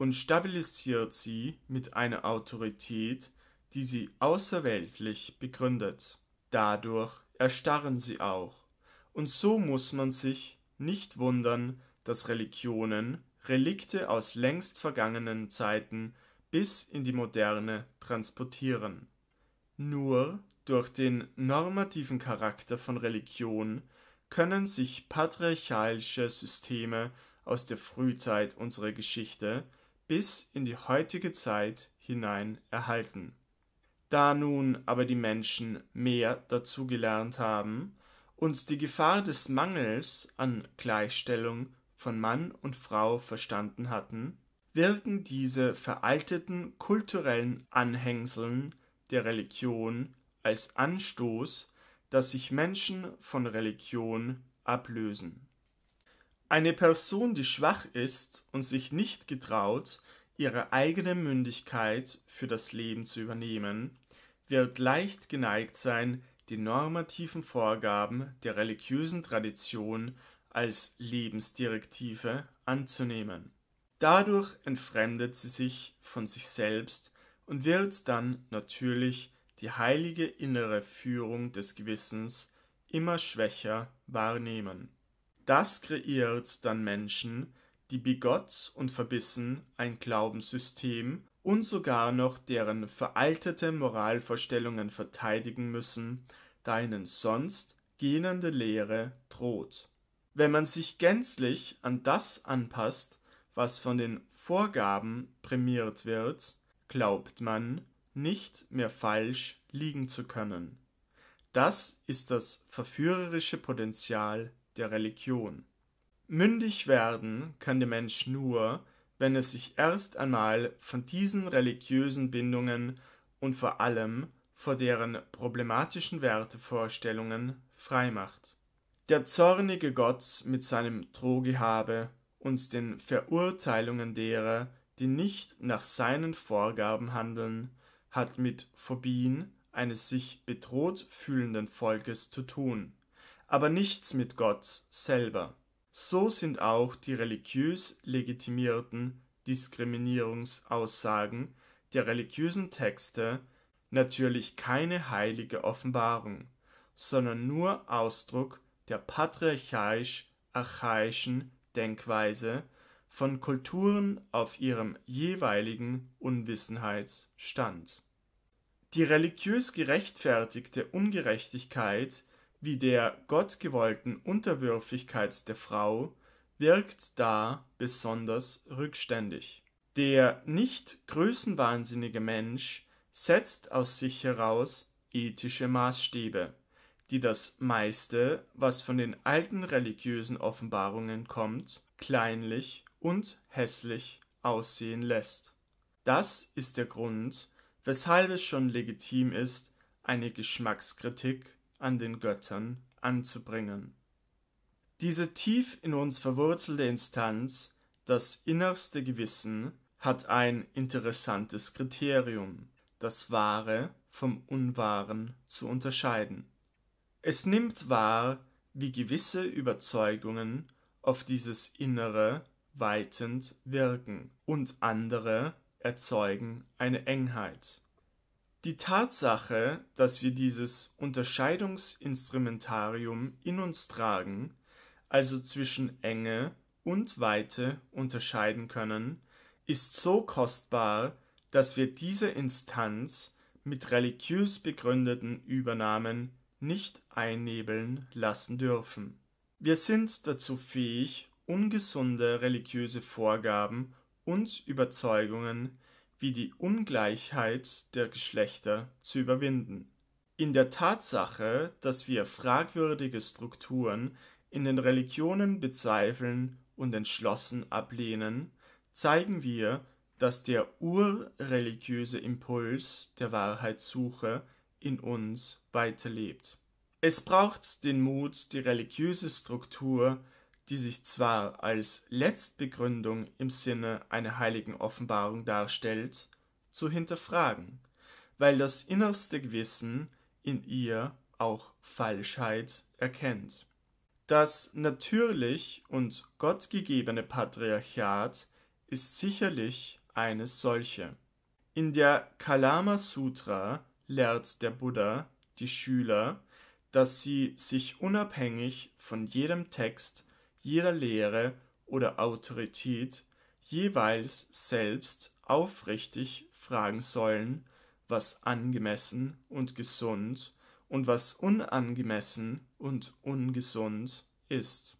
und stabilisiert sie mit einer Autorität, die sie außerweltlich begründet. Dadurch erstarren sie auch. Und so muss man sich nicht wundern, dass Religionen Relikte aus längst vergangenen Zeiten bis in die Moderne transportieren. Nur durch den normativen Charakter von Religion können sich patriarchalische Systeme aus der Frühzeit unserer Geschichte bis in die heutige Zeit hinein erhalten. Da nun aber die Menschen mehr dazu gelernt haben und die Gefahr des Mangels an Gleichstellung von Mann und Frau verstanden hatten, wirken diese veralteten kulturellen Anhängseln der Religion als Anstoß, dass sich Menschen von Religion ablösen eine Person, die schwach ist und sich nicht getraut, ihre eigene Mündigkeit für das Leben zu übernehmen, wird leicht geneigt sein, die normativen Vorgaben der religiösen Tradition als Lebensdirektive anzunehmen. Dadurch entfremdet sie sich von sich selbst und wird dann natürlich die heilige innere Führung des Gewissens immer schwächer wahrnehmen. Das kreiert dann Menschen, die bigott und verbissen ein Glaubenssystem und sogar noch deren veraltete Moralvorstellungen verteidigen müssen, da ihnen sonst gähnende Lehre droht. Wenn man sich gänzlich an das anpasst, was von den Vorgaben prämiert wird, glaubt man, nicht mehr falsch liegen zu können. Das ist das verführerische Potenzial der Religion. Mündig werden kann der Mensch nur, wenn er sich erst einmal von diesen religiösen Bindungen und vor allem vor deren problematischen Wertevorstellungen freimacht. Der zornige Gott mit seinem Drohgehabe und den Verurteilungen derer, die nicht nach seinen Vorgaben handeln, hat mit Phobien eines sich bedroht fühlenden Volkes zu tun aber nichts mit Gott selber. So sind auch die religiös legitimierten Diskriminierungsaussagen der religiösen Texte natürlich keine heilige Offenbarung, sondern nur Ausdruck der patriarchalisch-archaischen Denkweise von Kulturen auf ihrem jeweiligen Unwissenheitsstand. Die religiös gerechtfertigte Ungerechtigkeit wie der gottgewollten Unterwürfigkeit der Frau wirkt da besonders rückständig. Der nicht größenwahnsinnige Mensch setzt aus sich heraus ethische Maßstäbe, die das meiste, was von den alten religiösen Offenbarungen kommt, kleinlich und hässlich aussehen lässt. Das ist der Grund, weshalb es schon legitim ist, eine Geschmackskritik an den Göttern anzubringen. Diese tief in uns verwurzelte Instanz, das innerste Gewissen, hat ein interessantes Kriterium, das Wahre vom Unwahren zu unterscheiden. Es nimmt wahr, wie gewisse Überzeugungen auf dieses Innere weitend wirken und andere erzeugen eine Engheit. Die Tatsache, dass wir dieses Unterscheidungsinstrumentarium in uns tragen, also zwischen Enge und Weite unterscheiden können, ist so kostbar, dass wir diese Instanz mit religiös begründeten Übernahmen nicht einnebeln lassen dürfen. Wir sind dazu fähig, ungesunde religiöse Vorgaben und Überzeugungen wie die Ungleichheit der Geschlechter zu überwinden. In der Tatsache, dass wir fragwürdige Strukturen in den Religionen bezweifeln und entschlossen ablehnen, zeigen wir, dass der urreligiöse Impuls der Wahrheitssuche in uns weiterlebt. Es braucht den Mut, die religiöse Struktur die sich zwar als Letztbegründung im Sinne einer heiligen Offenbarung darstellt, zu hinterfragen, weil das innerste Gewissen in ihr auch Falschheit erkennt. Das natürlich und gottgegebene Patriarchat ist sicherlich eine solche. In der Kalama Sutra lehrt der Buddha die Schüler, dass sie sich unabhängig von jedem Text jeder Lehre oder Autorität jeweils selbst aufrichtig fragen sollen, was angemessen und gesund und was unangemessen und ungesund ist.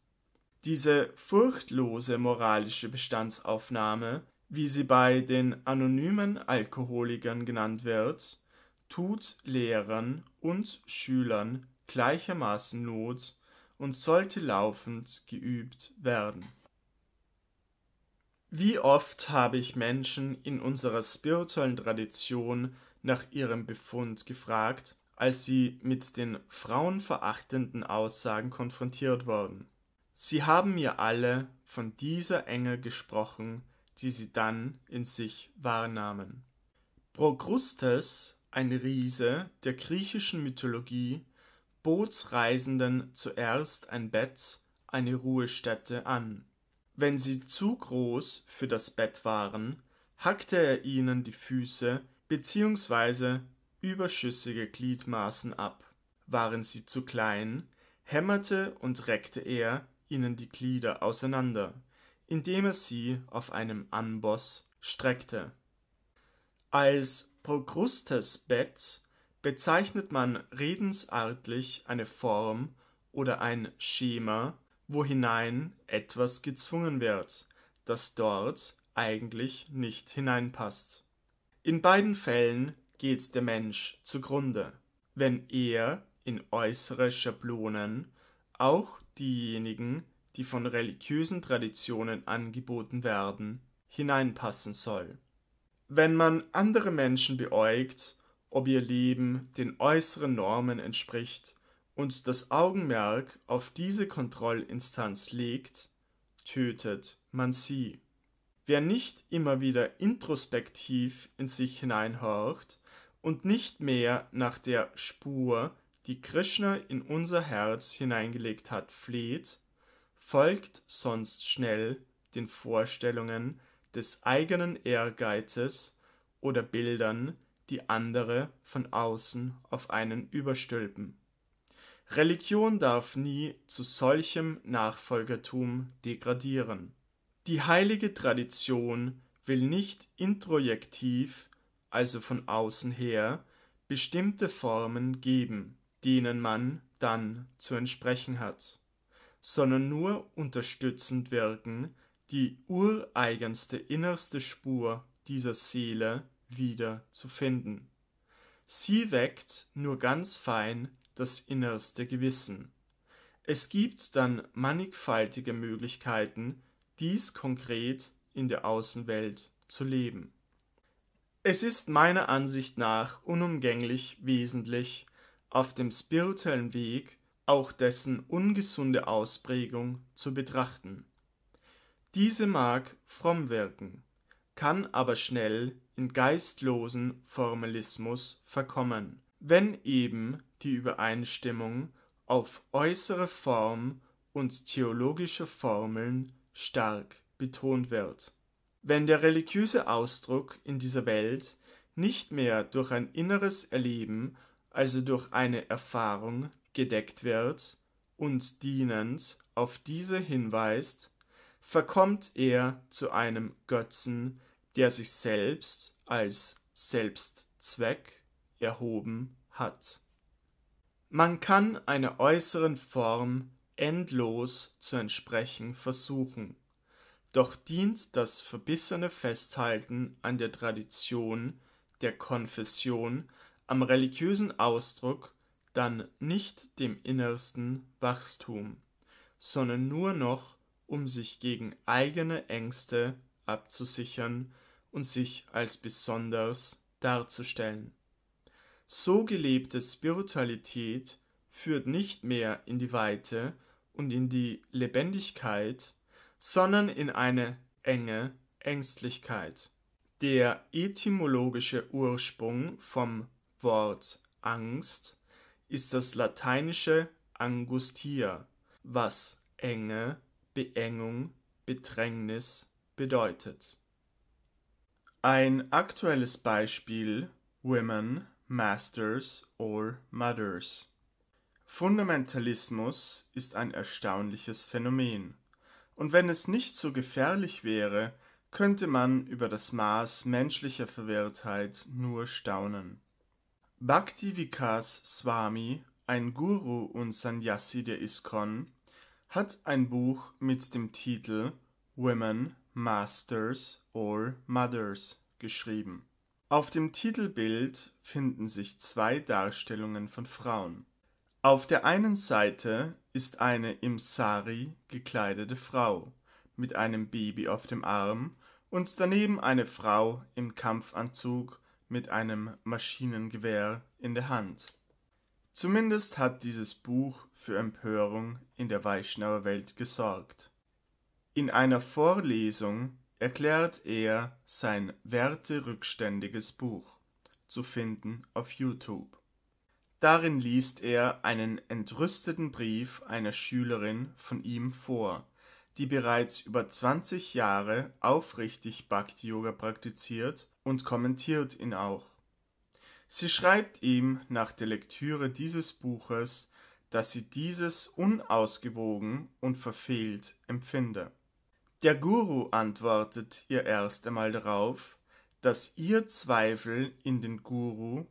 Diese furchtlose moralische Bestandsaufnahme, wie sie bei den anonymen Alkoholikern genannt wird, tut Lehrern und Schülern gleichermaßen Not und sollte laufend geübt werden. Wie oft habe ich Menschen in unserer spirituellen Tradition nach ihrem Befund gefragt, als sie mit den frauenverachtenden Aussagen konfrontiert wurden. Sie haben mir alle von dieser Enge gesprochen, die sie dann in sich wahrnahmen. Progrustes, ein Riese der griechischen Mythologie, Bootsreisenden zuerst ein Bett, eine Ruhestätte an. Wenn sie zu groß für das Bett waren, hackte er ihnen die Füße bzw. überschüssige Gliedmaßen ab. Waren sie zu klein, hämmerte und reckte er ihnen die Glieder auseinander, indem er sie auf einem Amboss streckte. Als Prokrustes Bett bezeichnet man redensartlich eine Form oder ein Schema, wohinein etwas gezwungen wird, das dort eigentlich nicht hineinpasst. In beiden Fällen geht der Mensch zugrunde, wenn er in äußere Schablonen, auch diejenigen, die von religiösen Traditionen angeboten werden, hineinpassen soll. Wenn man andere Menschen beäugt, ob ihr Leben den äußeren Normen entspricht und das Augenmerk auf diese Kontrollinstanz legt, tötet man sie. Wer nicht immer wieder introspektiv in sich hineinhorcht und nicht mehr nach der Spur, die Krishna in unser Herz hineingelegt hat, fleht, folgt sonst schnell den Vorstellungen des eigenen Ehrgeizes oder Bildern, die andere von außen auf einen überstülpen. Religion darf nie zu solchem Nachfolgertum degradieren. Die heilige Tradition will nicht introjektiv, also von außen her, bestimmte Formen geben, denen man dann zu entsprechen hat, sondern nur unterstützend wirken, die ureigenste innerste Spur dieser Seele wieder zu finden. Sie weckt nur ganz fein das innerste Gewissen. Es gibt dann mannigfaltige Möglichkeiten, dies konkret in der Außenwelt zu leben. Es ist meiner Ansicht nach unumgänglich wesentlich, auf dem spirituellen Weg auch dessen ungesunde Ausprägung zu betrachten. Diese mag fromm wirken, kann aber schnell in geistlosen Formalismus verkommen, wenn eben die Übereinstimmung auf äußere Form und theologische Formeln stark betont wird. Wenn der religiöse Ausdruck in dieser Welt nicht mehr durch ein inneres Erleben, also durch eine Erfahrung, gedeckt wird und dienend auf diese hinweist, verkommt er zu einem Götzen, der sich selbst als Selbstzweck erhoben hat. Man kann einer äußeren Form endlos zu entsprechen versuchen, doch dient das verbissene Festhalten an der Tradition, der Konfession, am religiösen Ausdruck dann nicht dem innersten Wachstum, sondern nur noch, um sich gegen eigene Ängste abzusichern und sich als besonders darzustellen. So gelebte Spiritualität führt nicht mehr in die Weite und in die Lebendigkeit, sondern in eine enge Ängstlichkeit. Der etymologische Ursprung vom Wort Angst ist das lateinische angustia, was Enge, Beengung, Bedrängnis bedeutet. Ein aktuelles Beispiel Women, Masters or Mothers. Fundamentalismus ist ein erstaunliches Phänomen, und wenn es nicht so gefährlich wäre, könnte man über das Maß menschlicher Verwirrtheit nur staunen. Bhaktivikas Swami, ein Guru und Sannyasi der ISKCON, hat ein Buch mit dem Titel Women, Masters or Mothers geschrieben. Auf dem Titelbild finden sich zwei Darstellungen von Frauen. Auf der einen Seite ist eine im Sari gekleidete Frau mit einem Baby auf dem Arm und daneben eine Frau im Kampfanzug mit einem Maschinengewehr in der Hand. Zumindest hat dieses Buch für Empörung in der Vaishnava-Welt gesorgt. In einer Vorlesung erklärt er sein werterückständiges Buch, zu finden auf YouTube. Darin liest er einen entrüsteten Brief einer Schülerin von ihm vor, die bereits über 20 Jahre aufrichtig Bhakti Yoga praktiziert und kommentiert ihn auch. Sie schreibt ihm nach der Lektüre dieses Buches, dass sie dieses unausgewogen und verfehlt empfinde. Der Guru antwortet ihr erst einmal darauf, dass ihr Zweifel in den Guru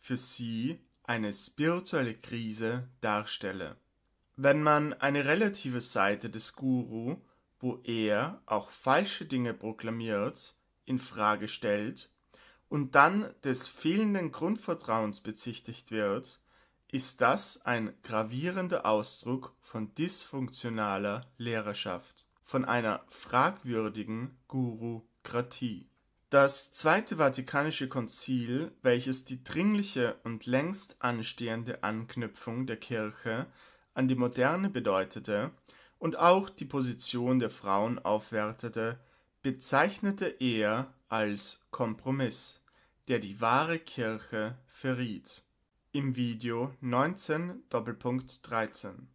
für sie eine spirituelle Krise darstelle. Wenn man eine relative Seite des Guru, wo er auch falsche Dinge proklamiert, in Frage stellt und dann des fehlenden Grundvertrauens bezichtigt wird, ist das ein gravierender Ausdruck von dysfunktionaler Lehrerschaft von einer fragwürdigen Gurokratie. Das Zweite Vatikanische Konzil, welches die dringliche und längst anstehende Anknüpfung der Kirche an die Moderne bedeutete und auch die Position der Frauen aufwertete, bezeichnete er als Kompromiss, der die wahre Kirche verriet. Im Video 19.13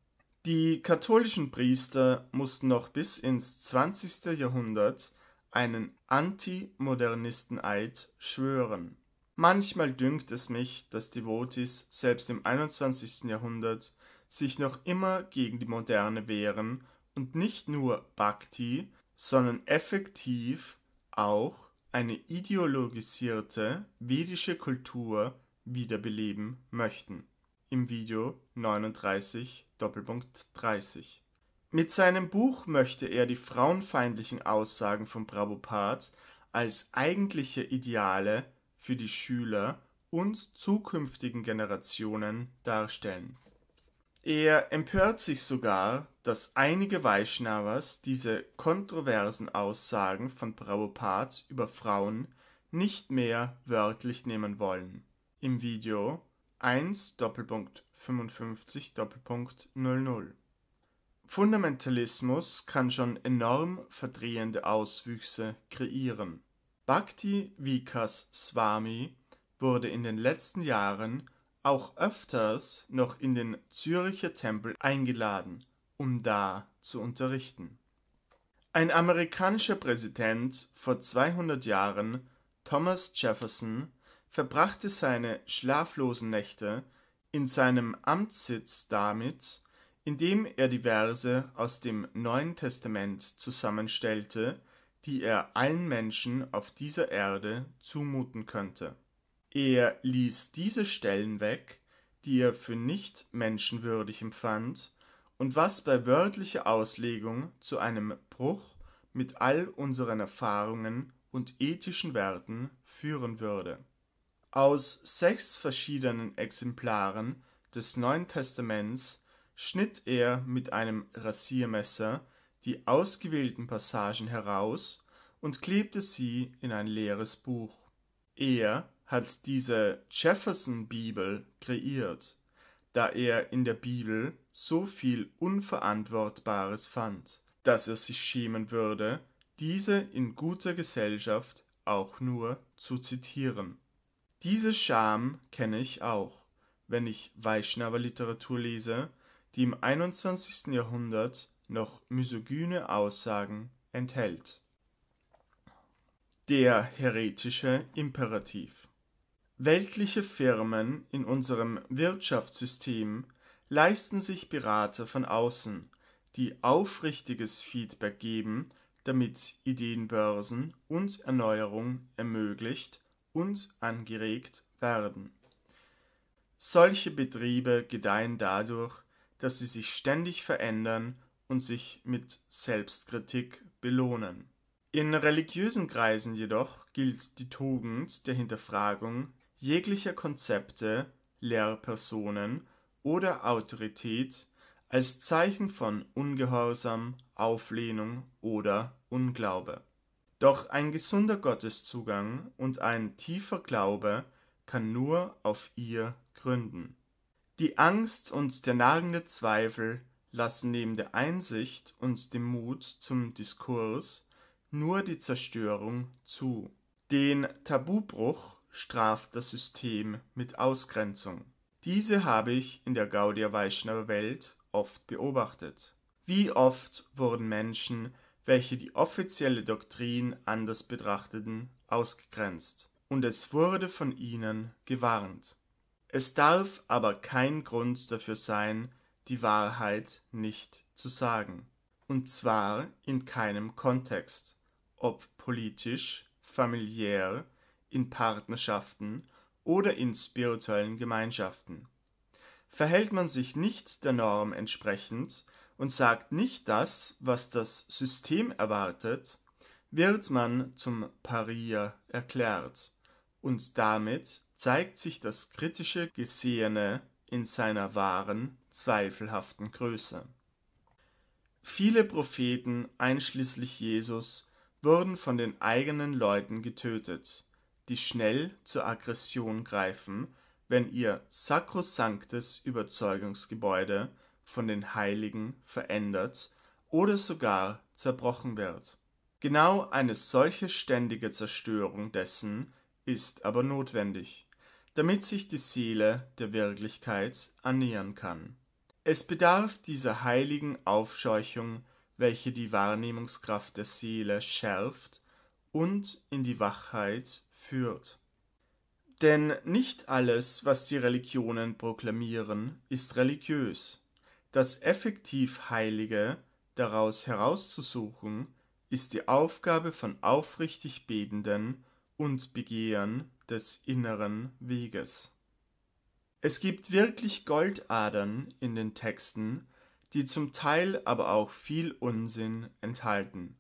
die katholischen Priester mussten noch bis ins 20. Jahrhundert einen Anti-Modernisten-Eid schwören. Manchmal dünkt es mich, dass Devotis selbst im 21. Jahrhundert sich noch immer gegen die Moderne wehren und nicht nur Bhakti, sondern effektiv auch eine ideologisierte vedische Kultur wiederbeleben möchten im Video 39 Doppelpunkt 30. Mit seinem Buch möchte er die frauenfeindlichen Aussagen von Prabhupada als eigentliche Ideale für die Schüler und zukünftigen Generationen darstellen. Er empört sich sogar, dass einige Vaishnavas diese kontroversen Aussagen von Prabhupada über Frauen nicht mehr wörtlich nehmen wollen. Im Video 1 Doppelpunkt 55 Doppelpunkt 00. Fundamentalismus kann schon enorm verdrehende Auswüchse kreieren. Bhakti Vikas Swami wurde in den letzten Jahren auch öfters noch in den Zürcher Tempel eingeladen, um da zu unterrichten. Ein amerikanischer Präsident vor 200 Jahren, Thomas Jefferson, verbrachte seine schlaflosen Nächte in seinem Amtssitz damit, indem er die Verse aus dem Neuen Testament zusammenstellte, die er allen Menschen auf dieser Erde zumuten könnte. Er ließ diese Stellen weg, die er für nicht menschenwürdig empfand und was bei wörtlicher Auslegung zu einem Bruch mit all unseren Erfahrungen und ethischen Werten führen würde. Aus sechs verschiedenen Exemplaren des Neuen Testaments schnitt er mit einem Rasiermesser die ausgewählten Passagen heraus und klebte sie in ein leeres Buch. Er hat diese Jefferson-Bibel kreiert, da er in der Bibel so viel Unverantwortbares fand, dass er sich schämen würde, diese in guter Gesellschaft auch nur zu zitieren diese Scham kenne ich auch, wenn ich Weichschnabeliteratur lese, die im 21. Jahrhundert noch misogyne Aussagen enthält. Der heretische Imperativ Weltliche Firmen in unserem Wirtschaftssystem leisten sich Berater von außen, die aufrichtiges Feedback geben, damit Ideenbörsen und Erneuerung ermöglicht und angeregt werden. Solche Betriebe gedeihen dadurch, dass sie sich ständig verändern und sich mit Selbstkritik belohnen. In religiösen Kreisen jedoch gilt die Tugend der Hinterfragung jeglicher Konzepte, Lehrpersonen oder Autorität als Zeichen von Ungehorsam, Auflehnung oder Unglaube. Doch ein gesunder Gotteszugang und ein tiefer Glaube kann nur auf ihr gründen. Die Angst und der nagende Zweifel lassen neben der Einsicht und dem Mut zum Diskurs nur die Zerstörung zu. Den Tabubruch straft das System mit Ausgrenzung. Diese habe ich in der Gaudia Vaishnava Welt oft beobachtet. Wie oft wurden Menschen welche die offizielle Doktrin anders betrachteten, ausgegrenzt, und es wurde von ihnen gewarnt. Es darf aber kein Grund dafür sein, die Wahrheit nicht zu sagen, und zwar in keinem Kontext, ob politisch, familiär, in Partnerschaften oder in spirituellen Gemeinschaften. Verhält man sich nicht der Norm entsprechend, und sagt nicht das, was das System erwartet, wird man zum Parier erklärt und damit zeigt sich das kritische Gesehene in seiner wahren, zweifelhaften Größe. Viele Propheten, einschließlich Jesus, wurden von den eigenen Leuten getötet, die schnell zur Aggression greifen, wenn ihr sakrosanktes Überzeugungsgebäude von den Heiligen verändert oder sogar zerbrochen wird. Genau eine solche ständige Zerstörung dessen ist aber notwendig, damit sich die Seele der Wirklichkeit annähern kann. Es bedarf dieser heiligen Aufscheuchung, welche die Wahrnehmungskraft der Seele schärft und in die Wachheit führt. Denn nicht alles, was die Religionen proklamieren, ist religiös. Das effektiv Heilige daraus herauszusuchen, ist die Aufgabe von aufrichtig Betenden und Begehren des inneren Weges. Es gibt wirklich Goldadern in den Texten, die zum Teil aber auch viel Unsinn enthalten.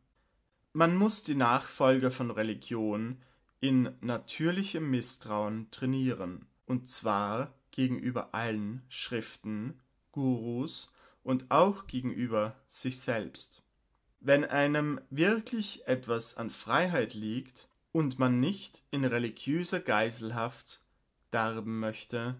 Man muss die Nachfolger von Religion in natürlichem Misstrauen trainieren, und zwar gegenüber allen Schriften Gurus und auch gegenüber sich selbst. Wenn einem wirklich etwas an Freiheit liegt und man nicht in religiöser Geiselhaft darben möchte,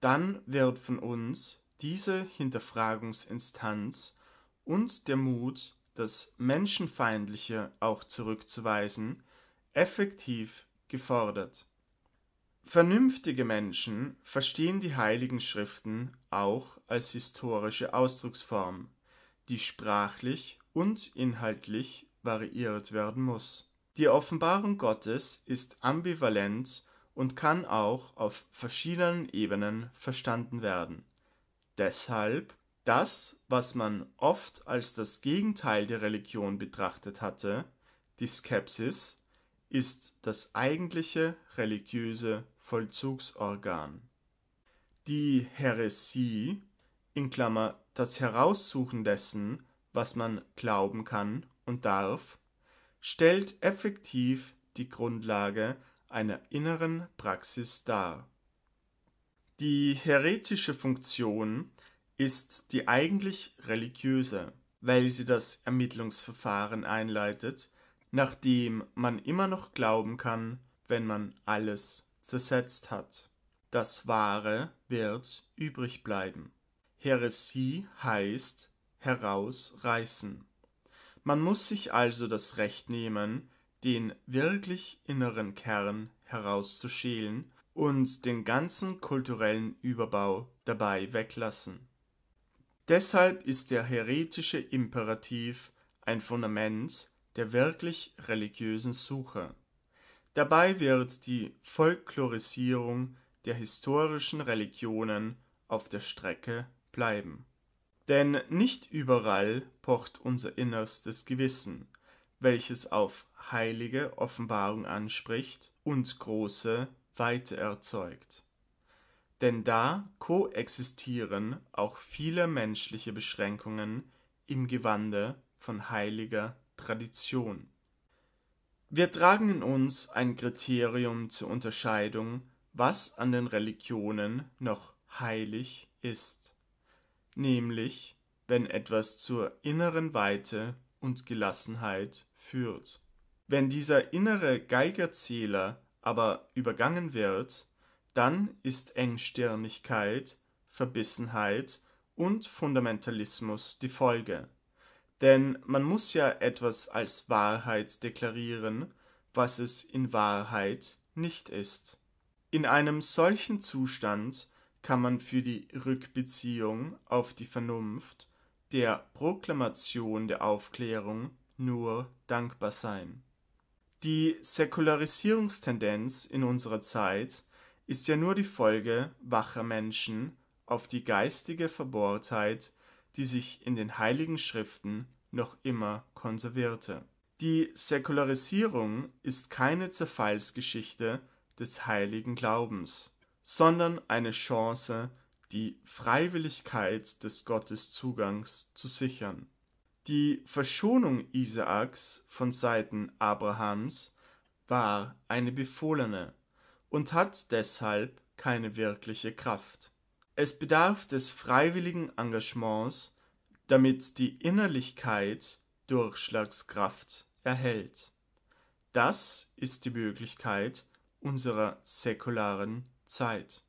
dann wird von uns diese Hinterfragungsinstanz und der Mut, das Menschenfeindliche auch zurückzuweisen, effektiv gefordert. Vernünftige Menschen verstehen die Heiligen Schriften auch als historische Ausdrucksform, die sprachlich und inhaltlich variiert werden muss. Die Offenbarung Gottes ist ambivalent und kann auch auf verschiedenen Ebenen verstanden werden. Deshalb, das, was man oft als das Gegenteil der Religion betrachtet hatte, die Skepsis, ist das eigentliche religiöse Vollzugsorgan. Die Häresie Klammer, das Heraussuchen dessen, was man glauben kann und darf, stellt effektiv die Grundlage einer inneren Praxis dar. Die heretische Funktion ist die eigentlich religiöse, weil sie das Ermittlungsverfahren einleitet, nach dem man immer noch glauben kann, wenn man alles zersetzt hat. Das Wahre wird übrig bleiben. Häresie heißt herausreißen. Man muss sich also das Recht nehmen, den wirklich inneren Kern herauszuschälen und den ganzen kulturellen Überbau dabei weglassen. Deshalb ist der heretische Imperativ ein Fundament der wirklich religiösen Suche. Dabei wird die Folklorisierung der historischen Religionen auf der Strecke bleiben. Denn nicht überall pocht unser innerstes Gewissen, welches auf heilige Offenbarung anspricht und große Weite erzeugt. Denn da koexistieren auch viele menschliche Beschränkungen im Gewande von heiliger Tradition. Wir tragen in uns ein Kriterium zur Unterscheidung, was an den Religionen noch heilig ist, nämlich wenn etwas zur inneren Weite und Gelassenheit führt. Wenn dieser innere Geigerzähler aber übergangen wird, dann ist Engstirnigkeit, Verbissenheit und Fundamentalismus die Folge. Denn man muss ja etwas als Wahrheit deklarieren, was es in Wahrheit nicht ist. In einem solchen Zustand kann man für die Rückbeziehung auf die Vernunft der Proklamation der Aufklärung nur dankbar sein. Die Säkularisierungstendenz in unserer Zeit ist ja nur die Folge wacher Menschen auf die geistige Verbohrtheit die sich in den Heiligen Schriften noch immer konservierte. Die Säkularisierung ist keine Zerfallsgeschichte des heiligen Glaubens, sondern eine Chance, die Freiwilligkeit des Gotteszugangs zu sichern. Die Verschonung Isaaks von Seiten Abrahams war eine befohlene und hat deshalb keine wirkliche Kraft. Es bedarf des freiwilligen Engagements, damit die Innerlichkeit Durchschlagskraft erhält. Das ist die Möglichkeit unserer säkularen Zeit.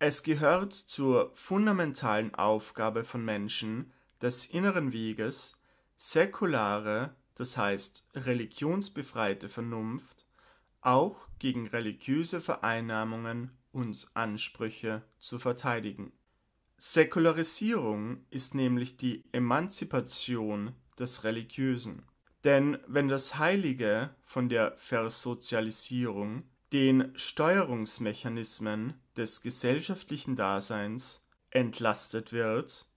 Es gehört zur fundamentalen Aufgabe von Menschen des inneren Weges, säkulare, das heißt religionsbefreite Vernunft, auch gegen religiöse Vereinnahmungen und Ansprüche zu verteidigen. Säkularisierung ist nämlich die Emanzipation des Religiösen. Denn wenn das Heilige von der Versozialisierung, den Steuerungsmechanismen des gesellschaftlichen Daseins entlastet wird,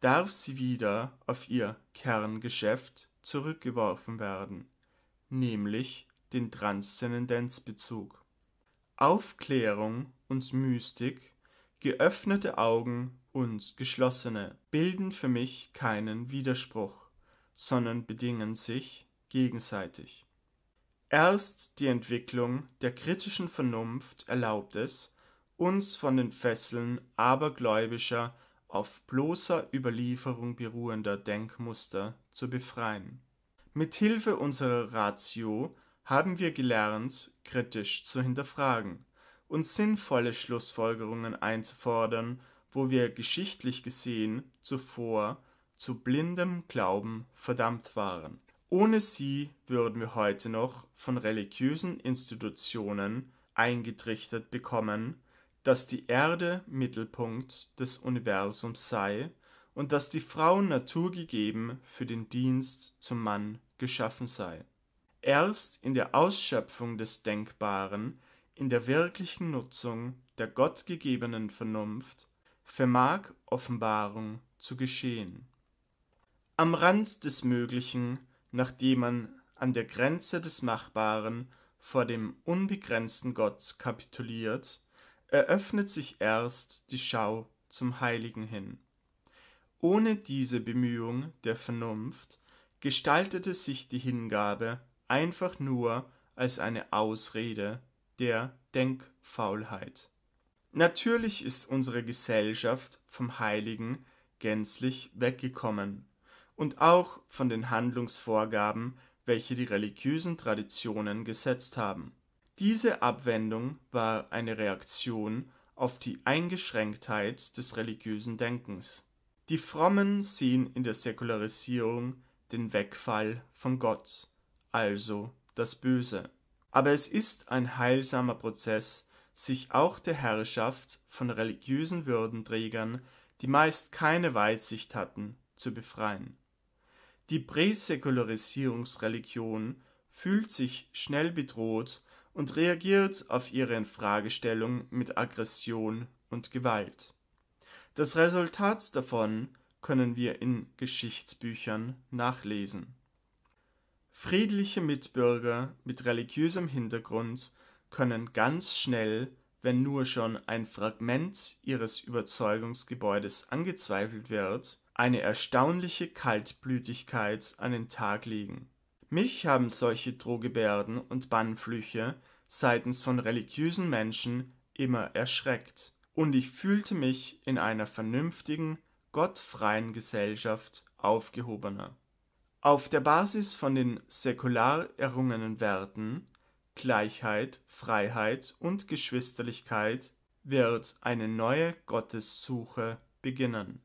darf sie wieder auf ihr Kerngeschäft zurückgeworfen werden, nämlich den Transzendenzbezug. Aufklärung und Mystik, geöffnete Augen und geschlossene, bilden für mich keinen Widerspruch, sondern bedingen sich gegenseitig. Erst die Entwicklung der kritischen Vernunft erlaubt es, uns von den Fesseln abergläubischer, auf bloßer Überlieferung beruhender Denkmuster zu befreien. Mithilfe unserer Ratio haben wir gelernt, kritisch zu hinterfragen, und sinnvolle Schlussfolgerungen einzufordern, wo wir geschichtlich gesehen zuvor zu blindem Glauben verdammt waren. Ohne sie würden wir heute noch von religiösen Institutionen eingetrichtert bekommen, dass die Erde Mittelpunkt des Universums sei und dass die Frau naturgegeben für den Dienst zum Mann geschaffen sei. Erst in der Ausschöpfung des Denkbaren in der wirklichen Nutzung der gottgegebenen Vernunft vermag Offenbarung zu geschehen. Am Rand des Möglichen, nachdem man an der Grenze des Machbaren vor dem unbegrenzten Gott kapituliert, eröffnet sich erst die Schau zum Heiligen hin. Ohne diese Bemühung der Vernunft gestaltete sich die Hingabe einfach nur als eine Ausrede der Denkfaulheit. Natürlich ist unsere Gesellschaft vom Heiligen gänzlich weggekommen und auch von den Handlungsvorgaben, welche die religiösen Traditionen gesetzt haben. Diese Abwendung war eine Reaktion auf die Eingeschränktheit des religiösen Denkens. Die Frommen sehen in der Säkularisierung den Wegfall von Gott, also das Böse. Aber es ist ein heilsamer Prozess, sich auch der Herrschaft von religiösen Würdenträgern, die meist keine Weitsicht hatten, zu befreien. Die Präsäkularisierungsreligion fühlt sich schnell bedroht und reagiert auf ihre Infragestellung mit Aggression und Gewalt. Das Resultat davon können wir in Geschichtsbüchern nachlesen. Friedliche Mitbürger mit religiösem Hintergrund können ganz schnell, wenn nur schon ein Fragment ihres Überzeugungsgebäudes angezweifelt wird, eine erstaunliche Kaltblütigkeit an den Tag legen. Mich haben solche Drohgebärden und Bannflüche seitens von religiösen Menschen immer erschreckt, und ich fühlte mich in einer vernünftigen, gottfreien Gesellschaft aufgehobener. Auf der Basis von den säkular errungenen Werten Gleichheit, Freiheit und Geschwisterlichkeit wird eine neue Gottessuche beginnen.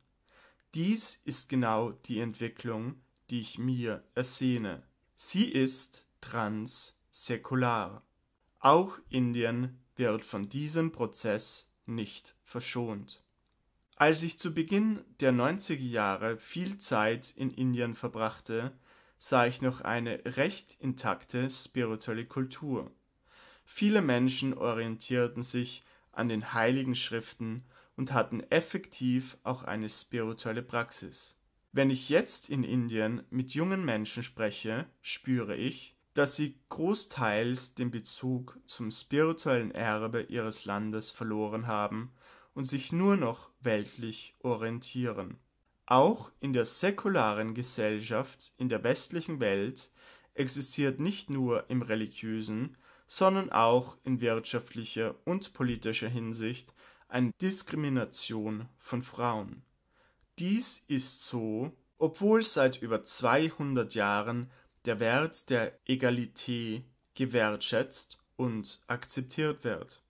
Dies ist genau die Entwicklung, die ich mir ersehne. Sie ist transsäkular. Auch Indien wird von diesem Prozess nicht verschont. Als ich zu Beginn der 90er Jahre viel Zeit in Indien verbrachte, sah ich noch eine recht intakte spirituelle Kultur. Viele Menschen orientierten sich an den heiligen Schriften und hatten effektiv auch eine spirituelle Praxis. Wenn ich jetzt in Indien mit jungen Menschen spreche, spüre ich, dass sie großteils den Bezug zum spirituellen Erbe ihres Landes verloren haben und sich nur noch weltlich orientieren. Auch in der säkularen Gesellschaft in der westlichen Welt existiert nicht nur im religiösen, sondern auch in wirtschaftlicher und politischer Hinsicht eine Diskrimination von Frauen. Dies ist so, obwohl seit über 200 Jahren der Wert der Egalität gewertschätzt und akzeptiert wird.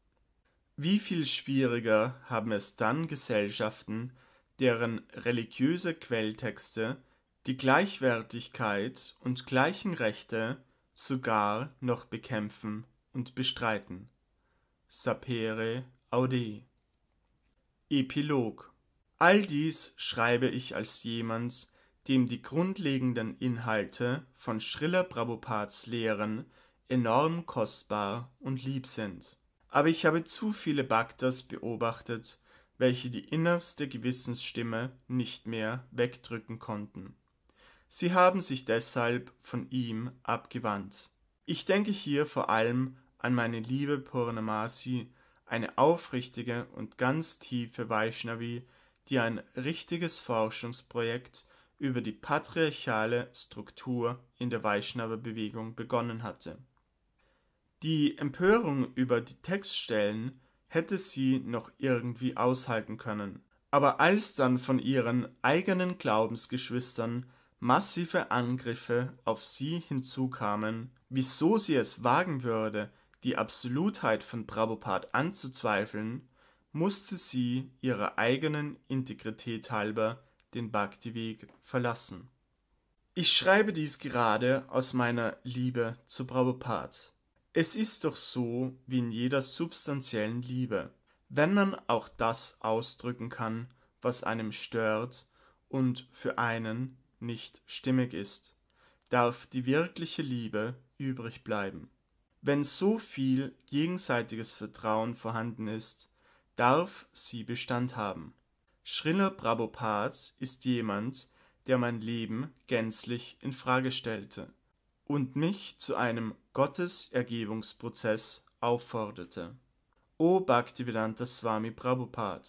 Wie viel schwieriger haben es dann Gesellschaften, deren religiöse Quelltexte die Gleichwertigkeit und gleichen Rechte sogar noch bekämpfen und bestreiten. Sapere Aude. Epilog. All dies schreibe ich als jemand, dem die grundlegenden Inhalte von Schriller Prabhupads Lehren enorm kostbar und lieb sind aber ich habe zu viele Bhaktas beobachtet, welche die innerste Gewissensstimme nicht mehr wegdrücken konnten. Sie haben sich deshalb von ihm abgewandt. Ich denke hier vor allem an meine liebe Purnamasi, eine aufrichtige und ganz tiefe Vaishnavi, die ein richtiges Forschungsprojekt über die patriarchale Struktur in der Vaishnava-Bewegung begonnen hatte. Die Empörung über die Textstellen hätte sie noch irgendwie aushalten können, aber als dann von ihren eigenen Glaubensgeschwistern massive Angriffe auf sie hinzukamen, wieso sie es wagen würde, die Absolutheit von Prabhupada anzuzweifeln, musste sie ihrer eigenen Integrität halber den Bhakti-Weg verlassen. Ich schreibe dies gerade aus meiner Liebe zu Prabhupada. Es ist doch so wie in jeder substantiellen Liebe, wenn man auch das ausdrücken kann, was einem stört und für einen nicht stimmig ist, darf die wirkliche Liebe übrig bleiben. Wenn so viel gegenseitiges Vertrauen vorhanden ist, darf sie Bestand haben. Schriller Prabhupada ist jemand, der mein Leben gänzlich in Frage stellte und mich zu einem Gottes Ergebungsprozess aufforderte. O Bhaktivedanta Swami Prabhupada,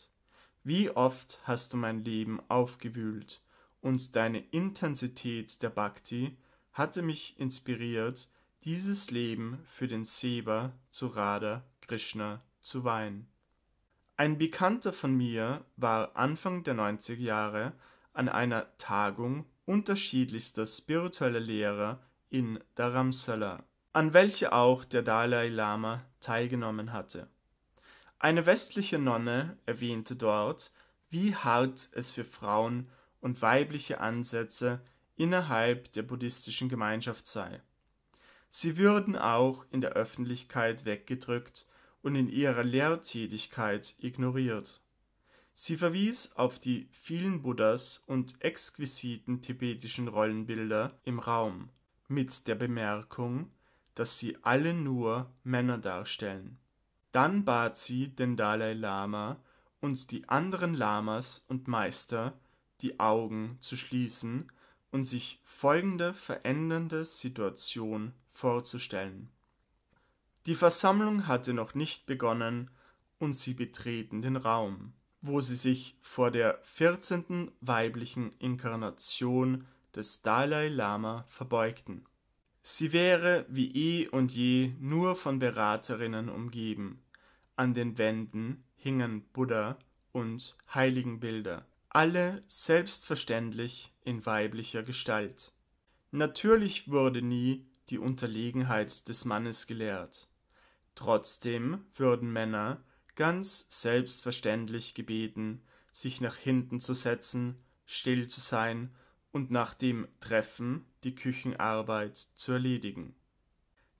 wie oft hast du mein Leben aufgewühlt und deine Intensität der Bhakti hatte mich inspiriert, dieses Leben für den Seva zu Radha Krishna zu weihen. Ein Bekannter von mir war Anfang der 90er Jahre an einer Tagung unterschiedlichster spiritueller Lehrer in Dharamsala an welche auch der Dalai Lama teilgenommen hatte. Eine westliche Nonne erwähnte dort, wie hart es für Frauen und weibliche Ansätze innerhalb der buddhistischen Gemeinschaft sei. Sie würden auch in der Öffentlichkeit weggedrückt und in ihrer Lehrtätigkeit ignoriert. Sie verwies auf die vielen Buddhas und exquisiten tibetischen Rollenbilder im Raum mit der Bemerkung, dass sie alle nur Männer darstellen. Dann bat sie den Dalai Lama, und die anderen Lamas und Meister die Augen zu schließen und sich folgende verändernde Situation vorzustellen. Die Versammlung hatte noch nicht begonnen und sie betreten den Raum, wo sie sich vor der vierzehnten weiblichen Inkarnation des Dalai Lama verbeugten. Sie wäre wie eh und je nur von Beraterinnen umgeben. An den Wänden hingen Buddha und Heiligenbilder, alle selbstverständlich in weiblicher Gestalt. Natürlich wurde nie die Unterlegenheit des Mannes gelehrt. Trotzdem würden Männer ganz selbstverständlich gebeten, sich nach hinten zu setzen, still zu sein und nach dem Treffen die Küchenarbeit zu erledigen.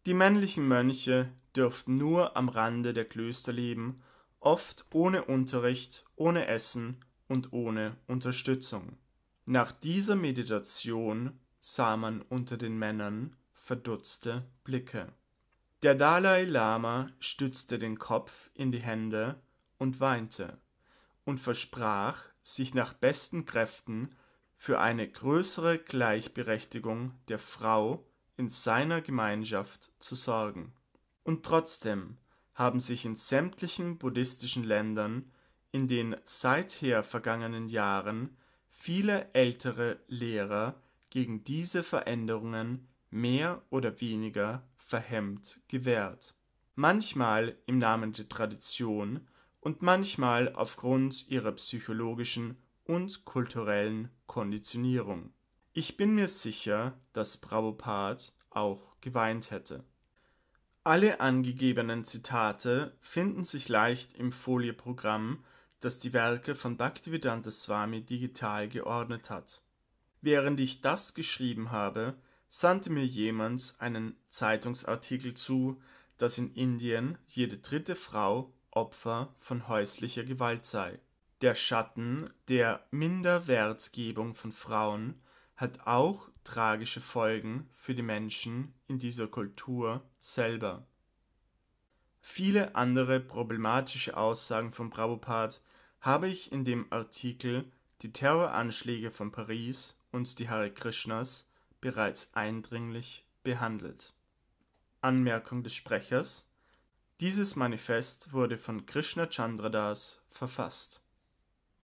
Die männlichen Mönche dürften nur am Rande der Klöster leben, oft ohne Unterricht, ohne Essen und ohne Unterstützung. Nach dieser Meditation sah man unter den Männern verdutzte Blicke. Der Dalai Lama stützte den Kopf in die Hände und weinte und versprach, sich nach besten Kräften für eine größere Gleichberechtigung der Frau in seiner Gemeinschaft zu sorgen. Und trotzdem haben sich in sämtlichen buddhistischen Ländern in den seither vergangenen Jahren viele ältere Lehrer gegen diese Veränderungen mehr oder weniger verhemmt gewährt. Manchmal im Namen der Tradition und manchmal aufgrund ihrer psychologischen und kulturellen Konditionierung. Ich bin mir sicher, dass Prabhupada auch geweint hätte. Alle angegebenen Zitate finden sich leicht im Folieprogramm, das die Werke von Bhaktivedanta Swami digital geordnet hat. Während ich das geschrieben habe, sandte mir jemand einen Zeitungsartikel zu, dass in Indien jede dritte Frau Opfer von häuslicher Gewalt sei. Der Schatten der Minderwertsgebung von Frauen hat auch tragische Folgen für die Menschen in dieser Kultur selber. Viele andere problematische Aussagen von Prabhupada habe ich in dem Artikel Die Terroranschläge von Paris und die Hare Krishnas bereits eindringlich behandelt. Anmerkung des Sprechers Dieses Manifest wurde von Krishna Chandradas verfasst.